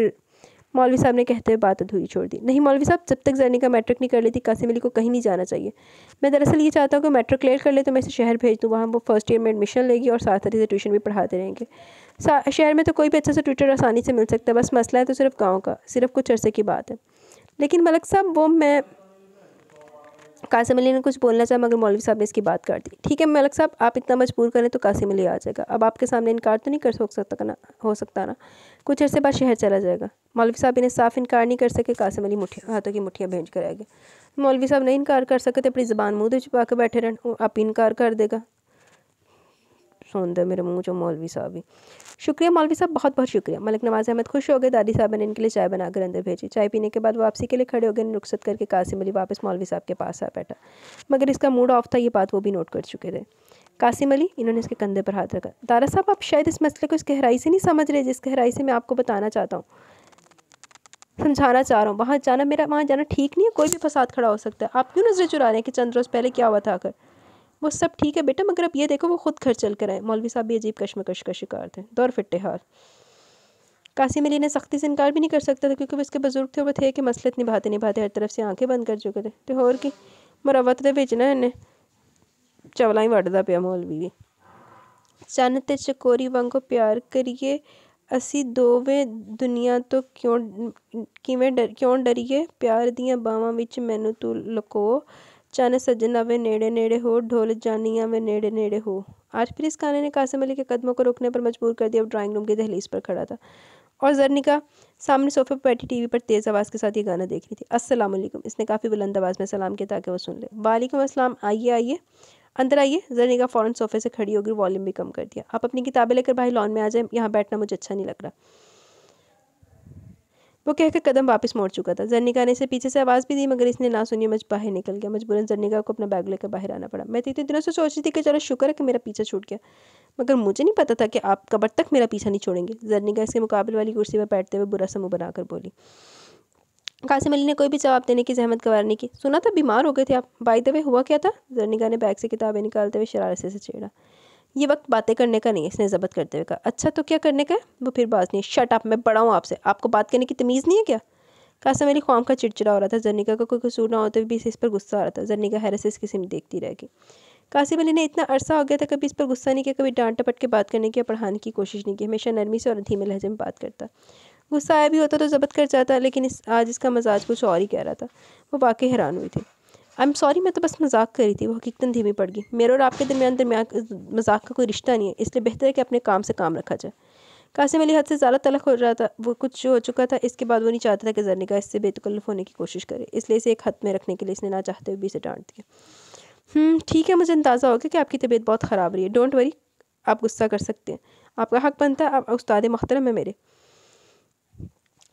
मौलवी साहब ने कहते हुए बात अधूरी छोड़ दी नहीं मौलवी साहब जब तक जरनी का मैट्रिक नहीं कर लेती कासिम अली को कहीं नहीं जाना चाहिए मैं दरअसल ये चाहता हूँ कि मैट्रिक क्लियर कर ले तो मैं इसे शहर भेज दूँ वहाँ वो फर्स्ट ईयर में एडमिशन लेगी और साथ साथ इसे ट्यूशन भी पढ़ाते रहेंगे शहर में तो कोई भी अच्छा सा ट्यूटर आसानी से मिल सकता है बस मसला है तो सिर्फ गाँव का सिर्फ कुछ अर्से की बात है लेकिन मलक साहब वो मैं कासिम अली ने कुछ बोलना चाहा मगर मौलवी साहब ने इसकी बात कर दी ठीक है मलक साहब आप इतना मजबूर करें तो कासिम अली आ जाएगा अब आपके सामने इनकार तो नहीं कर सकता ना हो सकता ना कुछ अर्से बाद शहर चला जाएगा मौलवी साहब इन्हें साफ इनकार नहीं कर सके कासिम अली मुठिया हाथों की मुठियाँ भेंट कर आएगी मौलवी साहब नहीं इनकार कर सकते तो अपनी ज़बान मुँह तो छुपा के बैठे रहें आप इनकार कर देगा सुन दे मेरे मुँह जो मौलवी साहब ही शुक्रिया मौलवी साहब बहुत बहुत शुक्रिया मलिक नवाज अहमद खुश हो गए दादी साहब ने इनके लिए चाय बनाकर अंदर भेजी चाय पीने के बाद वापसी के लिए खड़े हो गए रुखसत करके कासिम अली वापस मौलवी साहब के पास आ बैठा मगर इसका मूड ऑफ था ये बात वो भी नोट कर चुके थे कासिम अली इन्होंने इसके कंधे पर हाथ रखा दारा साहब आप शायद इस मसले को इस गहराई से नहीं समझ रहे जिस गहराई से मैं आपको बताना चाहता हूँ समझाना चाह रहा हूँ वहाँ जाना मेरा वहाँ जाना ठीक नहीं है कोई भी फसाद खड़ा हो सकता है आप क्यों नज़रें चुरा रहे हैं कि चंद रोज़ पहले क्या हुआ था आकर वो सब ठीक है बेटा मगर अब ये देखो वो खुद घर चल कर आए मौलवी साहब भी अजीब कश्मकश का शिकार थे दौर फिट्टे हार कासिम अली ने सख्ती से इनकार भी नहीं कर सकता था क्योंकि वो इसके बुजुर्ग थे वो थे कि मसलत निभाते निभाते हर तरफ से आंखें बंद कर चुके थे तो होर की मरावत तो भेजना इन्हें चवला ही वढ़दा पिया मौलवी भी चन्न ते चकोरी ਵਾਂਗੂ प्यार करिए असी ਦੋਵੇਂ दुनिया तो क्यों ਕਿਵੇਂ डर क्यों डरीए प्यार ਦੀਆਂ बाहों ਵਿੱਚ मैनू तू ਲਕੋ चन सजना वे नेड़े नेड़े हो ढोल जानिया वे नेड़े नेड़े हो आज फिर इस गाने ने कासिम अली के कदमों को रोकने पर मजबूर कर दिया अब ड्राइंग रूम की दहलीज पर खड़ा था और जरनिका सामने सोफे पर बैठी टीवी पर तेज़ आवाज़ के साथ ये गाना देख रही थी अस्सलाम वालेकुम इसने काफ़ी बुलंद आवाज़ में सलाम किया ताकि वो सुन ले वालेकुम असलम आइए आइए अंदर आइए जरनिका फ़ौरन सोफे से खड़ी होगी वॉल्यूम भी कम कर दिया आप अपनी किताबें लेकर भाई लॉन में आ जाए यहाँ बैठना मुझे अच्छा नहीं लग रहा वो कहकर कदम वापस मोड़ चुका था जर्निका ने इसे पीछे से आवाज़ भी दी मगर इसने ना सुनी मज बाहर निकल गया मजबूरन जर्निका को अपना बैग लेकर बाहर आना पड़ा मैं तो इतने दिनों से सोच रही थी कि चलो शुक्र है कि मेरा पीछा छूट गया मगर मुझे नहीं पता था कि आप कबर तक मेरा पीछा नहीं छोड़ेंगे जर्निका इसके मुकाबले वाली कुर्सी पर बैठते हुए बुरा समूह बनाकर बोली कासिम अली ने कोई भी जवाब देने की जहमत गवार नहीं की सुना था बीमार हो गए थे आप बाई द वे हुआ क्या था जर्निका ने बैग से किताबें निकालते हुए शरारत से छेड़ा ये वक्त बातें करने का नहीं है इसने ज़बत करते हुए कहा अच्छा तो क्या करने का वो फिर बाज नहीं शट आप मैं बड़ा हूँ आपसे आपको बात करने की तमीज़ नहीं है क्या कहा मेरी ख्वाम का चिड़चिड़ा हो रहा था जर्निका का कोई कसूर ना होते भी इस पर गुस्सा आ रहा था जर्निका हैर से किसी में देखती रह गई कासिम अली ने इतना अरसा हो गया था कभी इस पर गुस्सा नहीं किया कभी डांट टपट के बात करने की या पढ़ाने की कोशिश नहीं की हमेशा नरमी से और धीमे लहजे में बात करता गुस्सा आया भी होता तो जबत कर जाता लेकिन इस आज इसका मजाज कुछ और ही कह रहा था वो वाकई हैरान हुई थी आई एम सॉरी मैं तो बस मजाक कर रही थी वो हकीकतन धीमी पड़ गई मेरे और आपके दरमियान दरमियान मजाक का कोई रिश्ता नहीं है इसलिए बेहतर है कि अपने काम से काम रखा जाए कासिम अली हद से ज़्यादा तलक हो रहा था वो कुछ हो चुका था इसके बाद वो नहीं चाहता था कि जरनिका इससे बेतकल्फ होने की कोशिश करे इसलिए इसे एक हद में रखने के लिए इसने ना चाहते हुए भी इसे डांट दिया हम्म, ठीक है मुझे अंदाज़ा हो गया कि आपकी तबीयत बहुत ख़राब रही है डोंट वरी आप गुस्सा कर सकते हैं आपका हक बनता है आप उस्ताद मख्तरम है मेरे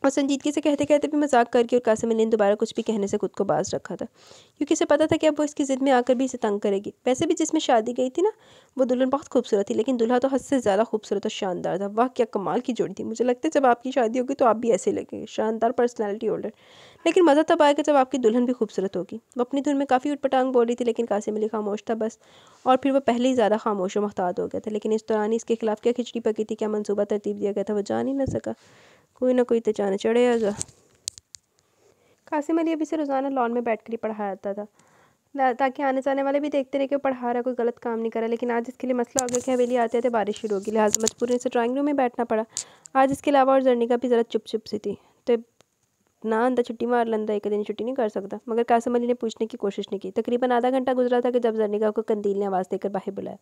और संजीदगी से कहते कहते भी मजाक करके और कासिम अली ने दोबारा कुछ भी कहने से खुद को बाज रखा था क्योंकि उसे पता था कि अब वो इसकी ज़िद में आकर भी इसे तंग करेगी वैसे भी जिसमें शादी गई थी ना वो दुल्हन बहुत खूबसूरत थी लेकिन दुल्हा तो हद से ज़्यादा खूबसूरत और शानदार था वाह क्या कमाल की जोड़ी थी मुझे लगता है जब आपकी शादी होगी तो आप भी ऐसे लगेंगे शानदार पर्सनैलिटी होल्डर लेकिन मज़ा तब आएगा जब आपकी दुल्हन भी खूबसूरत होगी वो अपनी धुन में काफ़ी उटपटांग बोल रही थी लेकिन कासिम अली खामोश था बस और फिर वो पहले ही ज़्यादा खामोश और महतात हो गया था लेकिन इस दौरान इसके खिलाफ क्या खिचड़ी पकी थी क्या मनसूबा तरतीब दिया गया था वो जान ही ना सका कोई ना कोई तो जाना चढ़ेगा कासिम अली अभी से रोज़ाना लॉन में बैठ कर ही पढ़ा जाता था ताकि आने जाने वाले भी देखते रहे कि पढ़ा रहा कोई गलत काम नहीं कर रहा लेकिन आज इसके लिए मसला हो गया कि हवेली आते आते बारिश शुरू होगी लिहाजा मजबूरी से ड्राइंग रूम में बैठना पड़ा आज इसके अलावा और का भी ज़रा चुप चुप सी थी तो ना आंदा छुट्टी मार लंदा एक दिन छुट्टी नहीं कर सकता मगर कासिम अली ने पूछने की कोशिश नहीं की तकरीबन आधा घंटा गुजरा था कि जब जर्निका को कंदील ने आवाज़ देकर बाहर बुलाया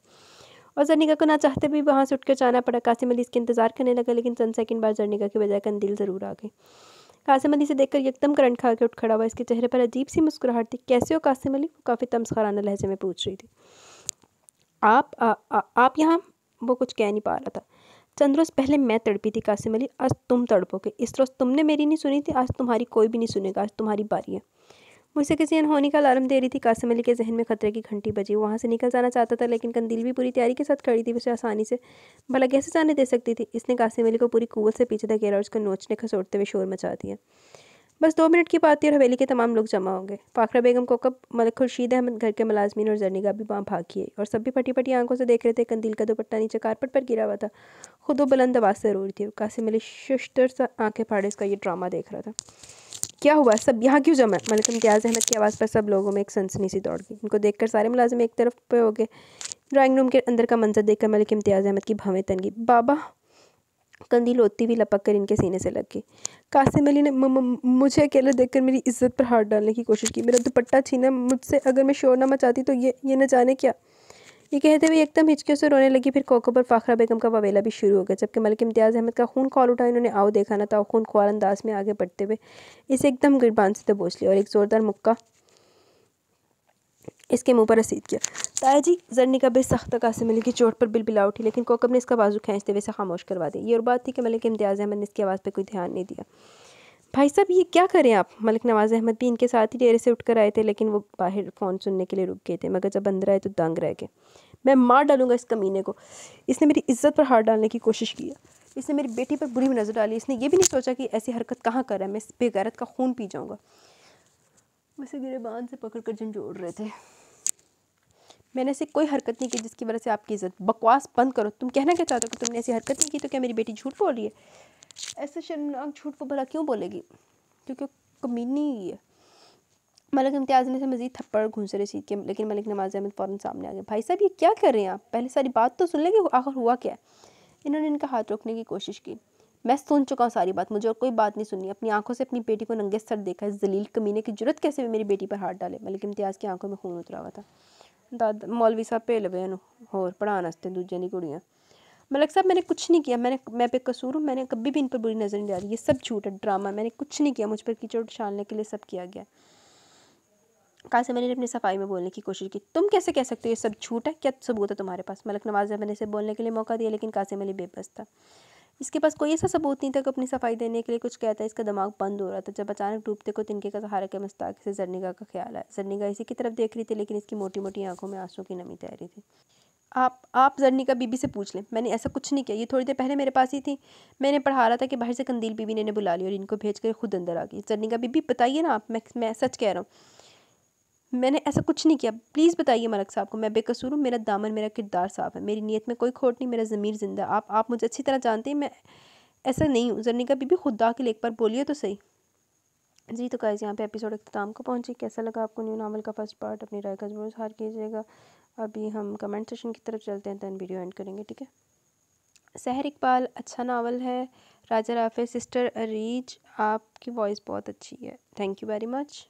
और जर्निका को ना चाहते भी वहाँ से कर जाना पड़ा कासिम अली इसके इंतजार करने लगा लेकिन चंद सेकंड बाद जर्निका के बजाय कंदील ज़रूर आ गई कासिम अली से देखकर एकदम करंट खा के उठ खड़ा हुआ इसके चेहरे पर अजीब सी मुस्कुराहट थी कैसे हो कासिम अली वो काफ़ी तमसखराना लहजे में पूछ रही थी आप आ, आ, आप यहाँ वो कुछ कह नहीं पा रहा था चंद रोज़ पहले मैं तड़पी थी कासिम अली आज तुम तड़पोगे इस रोज़ तुमने मेरी नहीं सुनी थी आज तुम्हारी कोई भी नहीं सुनेगा आज तुम्हारी बारी है मुझसे किसी अनहोनी का अलार्म दे रही थी कासिम अली के जहन में खतरे की घंटी बजी वहाँ से निकल जाना चाहता था लेकिन कंदील भी पूरी तैयारी के साथ खड़ी थी उसे आसानी से भला कैसे जाने दे सकती थी इसने कासिम अली को पूरी कुवत से पीछे धकेला और उसको नोचने खसोटते हुए शोर मचा दिया बस दो मिनट की बात थी और हवेली के तमाम लोग जमा होंगे फाखरा बेगम को कब मलक खुर्शीद अहमद घर के मलाजमीन और जरनीगा भी वहाँ भाग किए और सब भी फटी फटी आंखों से देख रहे थे कंदील का दुपट्टा नीचे कारपेट पर गिरा हुआ था खुद बुलंद आवाज़ से रो रही थी कासिम अली शुष्टर सा आंखें फाड़े इसका ये ड्रामा देख रहा था क्या हुआ सब यहाँ क्यों जमा मलिक मतलब इम्तियाज़ अहमद की आवाज़ पर सब लोगों में एक सनसनी सी दौड़ गई उनको देखकर सारे मुलाजिम एक तरफ पे हो गए ड्राइंग रूम के अंदर का मंजर देखकर मलिक इम्तियाज़ अहमद की भावें तन गई बाबा कंदी लोती भी लपक कर इनके सीने से लग गई कासिम अली ने मुझे अकेले देखकर मेरी इज्जत पर हाथ डालने की कोशिश की मेरा दुपट्टा छीना मुझसे अगर मैं शोर ना मचाती तो ये ये न जाने क्या ये कहते हुए एकदम हिचके से रोने लगी फिर कोको पर फाखरा बेगम का ववेला भी शुरू हो गया जबकि मलिक इम्तियाज़ अहमद का खून कॉल उठा इन्होंने आओ देखा ना था खून ख्वार अंदाज में आगे बढ़ते हुए इसे एकदम गिरबान से दबोच लिया और एक ज़ोरदार मुक्का इसके मुंह पर रसीद किया ताया जी जरनी का बेसख्त कासिम मिली की चोट पर बिल बिला उठी लेकिन कोकब ने इसका बाजू खींचते हुए इसे खामोश करवा दी ये और बात थी कि मलिक इम्तियाज़ अहमद ने इसकी आवाज़ पर कोई ध्यान नहीं दिया भाई साहब ये क्या करें आप मलिक नवाज़ अहमद भी इनके साथ ही डेरे से उठकर आए थे लेकिन वो बाहर फ़ोन सुनने के लिए रुक गए थे मगर जब अंदर आए तो दंग रह गए मैं मार डालूंगा इस कमीने को इसने मेरी इज्जत पर हार डालने की कोशिश की इसने मेरी बेटी पर बुरी नज़र डाली इसने ये भी नहीं सोचा कि ऐसी हरकत कहाँ कर रहा है मैं इस बेगैरत का खून पी जाऊँगा उसे बांध से पकड़ कर झंझोड़ रहे थे मैंने ऐसी कोई हरकत नहीं की जिसकी वजह से आपकी इज्जत बकवास बंद करो तुम कहना क्या चाहते हो कि तुमने ऐसी हरकत नहीं की तो क्या मेरी बेटी झूठ बोल रही है ऐसे शर्मनाक झूठ को भला क्यों बोलेगी क्योंकि कमीनी ही है मलिक इम्तियाज़ ने से मज़ीद थप्पड़ घुंसरे सीख के लेकिन मलिक नवाज अहमद फ़ौरन सामने आ गए भाई साहब ये क्या कर रहे हैं आप पहले सारी बात तो सुन लें कि आखिर हुआ क्या है इन्होंने इनका हाथ रोकने की कोशिश की मैं सुन चुका हूँ सारी बात मुझे और कोई बात नहीं सुननी अपनी आंखों से अपनी बेटी को नंगे सर देखा इस जलील कमीने की जरूरत कैसे मेरी बेटी पर हाथ डाले मलिक इम्तियाज़ की आंखों में खून उतरा हुआ था दादा मौलवी साहब भेल पे और पढ़ाने दूजे दी कुड़ियाँ मलक मतलब साहब मैंने कुछ नहीं किया मैंने मैं पे कसूर हूँ मैंने कभी भी इन पर बुरी नज़र नहीं डाली ये सब झूठ है ड्रामा मैंने कुछ नहीं किया मुझ पर कीचड़ उछालने के लिए सब किया गया कहा से ने अपनी सफाई में बोलने की कोशिश की तुम कैसे कह सकते हो ये सब झूठ है क्या सबूत है तुम्हारे पास मलक नवाज मैंने इसे बोलने के लिए मौका दिया लेकिन कासिम अली बेबस था इसके पास कोई ऐसा सबूत नहीं था कि अपनी सफाई देने के लिए कुछ कहता इसका दिमाग बंद हो रहा था जब अचानक डूबते को तिनके का सहारा के मस्ताक से जरनीगा का ख्याल आया जरनीगा इसी की तरफ देख रही थी लेकिन इसकी मोटी मोटी आंखों में आंसू की नमी तैर रही थी आप आप जरनी का बीबी से पूछ लें मैंने ऐसा कुछ नहीं किया ये थोड़ी देर पहले मेरे पास ही थी मैंने पढ़ा रहा था कि बाहर से कंदील बीबी ने इन्हें बुला लिया और इनको भेज कर खुद अंदर आ गई जरनी का बीबी बताइए ना आप मैं मैं सच कह रहा हूँ मैंने ऐसा कुछ नहीं किया प्लीज़ बताइए मलक साहब को मैं बेकसूर हूँ मेरा दामन मेरा किरदार साफ है मेरी नीयत में कोई खोट नहीं मेरा ज़मीर जिंदा आप आप मुझे अच्छी तरह जानते हैं मैं ऐसा नहीं हूँ जरनी का बीबी खुदा के लेख पर बोलिए तो सही जी तो गाइज़ यहाँ पे एपिसोड अख्ताम को पहुँचे कैसा लगा आपको न्यू नावल का फर्स्ट पार्ट अपनी राय का जरूर हार कीजिएगा अभी हम कमेंट सेशन की तरफ चलते हैं दैन वीडियो एंड करेंगे ठीक है सहर इकबाल अच्छा नावल है राजा राफे सिस्टर अरीज आपकी वॉइस बहुत अच्छी है thank you very much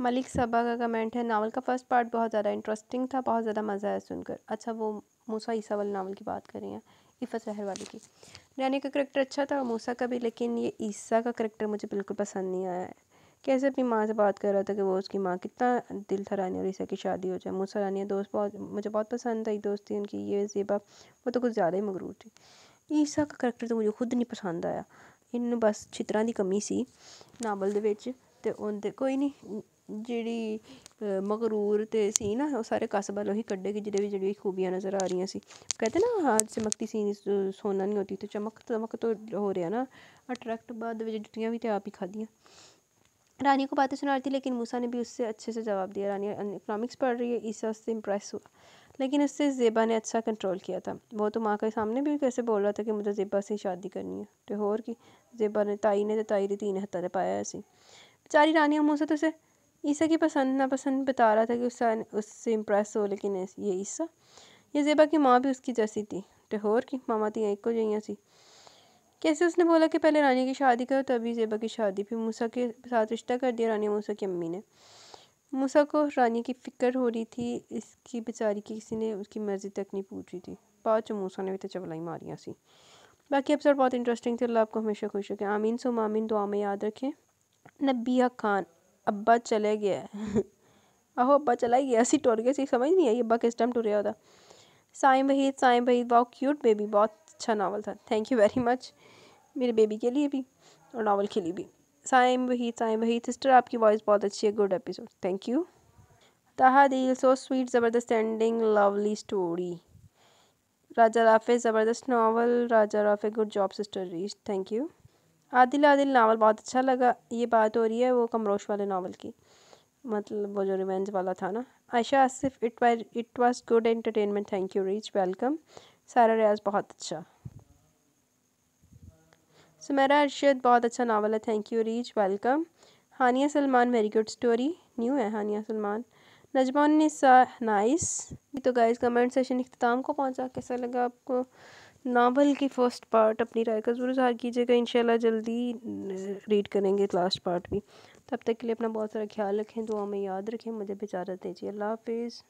Malik Saba का कमेंट है नावल का फर्स्ट पार्ट बहुत ज़्यादा इंटरेस्टिंग था बहुत ज़्यादा मज़ा आया सुनकर अच्छा वो मूसा ईसा वाले नावल की बात कर रही हैं इफ़त लहर वाली की रानी का करेक्टर अच्छा था मूसा का भी लेकिन ये ईसा का करेक्टर मुझे बिल्कुल पसंद नहीं आया है कैसे अपनी माँ से बात कर रहा था कि वो उसकी माँ कितना दिल था रानी और ईसा की शादी हो जाए मूसा रानी दोस्त बहुत मुझे बहुत पसंद था एक दोस्त थी उनकी ये जेबा वो तो कुछ ज़्यादा ही मगरूर थी ईसा का करैक्टर तो मुझे खुद नहीं पसंद आया इन बस चित्रा की कमी सी नावल तो ਵਿੱਚ कोई नहीं ਜਿਹੜੀ ਮਗਰੂਰ ਤੇ ਸੀ ਨਾ सारे कस वालों ही ਕੱਢੇ ਕਿ ਜਿਹਦੇ ਵਿੱਚ ਜਿਹੜੀ ਖੂਬੀਆਂ ਨਜ਼ਰ ਆ ਰਹੀਆਂ ਸੀ कहते ना हाँ चमकती सीनी सोना नहीं होती तो चमक चमक तो हो रहा ना अट्रैक्ट बाद में जुटियाँ भी तो आप ही खादियाँ रानी को बातें सुना रही लेकिन मूसा ने भी उससे अच्छे से जवाब दिया रानी इकोनॉमिक्स पढ़ रही है इस उससे इम्प्रेस हुआ लेकिन उससे जेबा ने अच्छा कंट्रोल किया था वो तो माँ के सामने भी कैसे बोल रहा था कि मुझे जेबा से शादी करनी है तो होर कि जेबा ने ताई ने तो ताई री तीन हत्ता पाया बेचारी रानी मूसा तो उसे ईसा की पसंद नापसंद बता रहा था कि उससे उससे इम्प्रेस हो लेकिन ये ईसा ये जेबा की माँ भी उसकी जैसी थी टहोर की मामा थी को जैया सी कैसे उसने बोला कि पहले रानी की शादी करो तभी जेबा की शादी फिर मूसा के साथ रिश्ता कर दिया रानी मूसा की अम्मी ने मूसा को रानी की फ़िक्र हो रही थी इसकी बेचारी की किसी ने उसकी मर्ज़ी तक नहीं पूछी थी बाद मूसा ने भी तो चबलाई मारियाँ सी बाकी अफसर बहुत इंटरेस्टिंग थे अल्लाह आपको हमेशा खुश रखें आमीन सो मामीन दुआ में याद रखें नबिया खान अब्बा चले गया आहो अब्बा चला गया ऐसी टोर गया सी समझ नहीं आई अब्बा किस टाइम टुर होता Saim Waheed Saim Waheed wow cute baby बहुत अच्छा नावल था थैंक यू वेरी मच मेरे बेबी के लिए भी और नावल के लिए भी साइम वहीद साइम वहीद सिस्टर आपकी वॉइस बहुत अच्छी है good episode thank you Taha Dil so sweet ज़बरदस्त ending lovely story Raja Rafe ज़बरदस्त novel Raja Rafe good job sister reach thank you Adil Adil novel बहुत अच्छा लगा ये बात हो रही है वो कमरोश वाले नावल की मतलब वो जो रिवेंज वाला था ना Ayesha Asif it was it was good entertainment thank you reach welcome Sara Riaz बहुत अच्छा सुमेरा अरशद बहुत अच्छा नावल है thank you reach welcome Hania Salman very good story new है हानिया सलमान नजमान निसा नाइस तो गाइस कमेंट सेशन अख्ताम को पहुंचा कैसा लगा आपको नावल की फ़र्स्ट पार्ट अपनी राय का ज़रूर इजहार कीजिएगा इन जल्दी रीड करेंगे लास्ट पार्ट भी तब तक के लिए अपना बहुत सारा ख्याल रखें दुआ में याद रखें मुझे भी दीजिए अल्लाह हाफिज़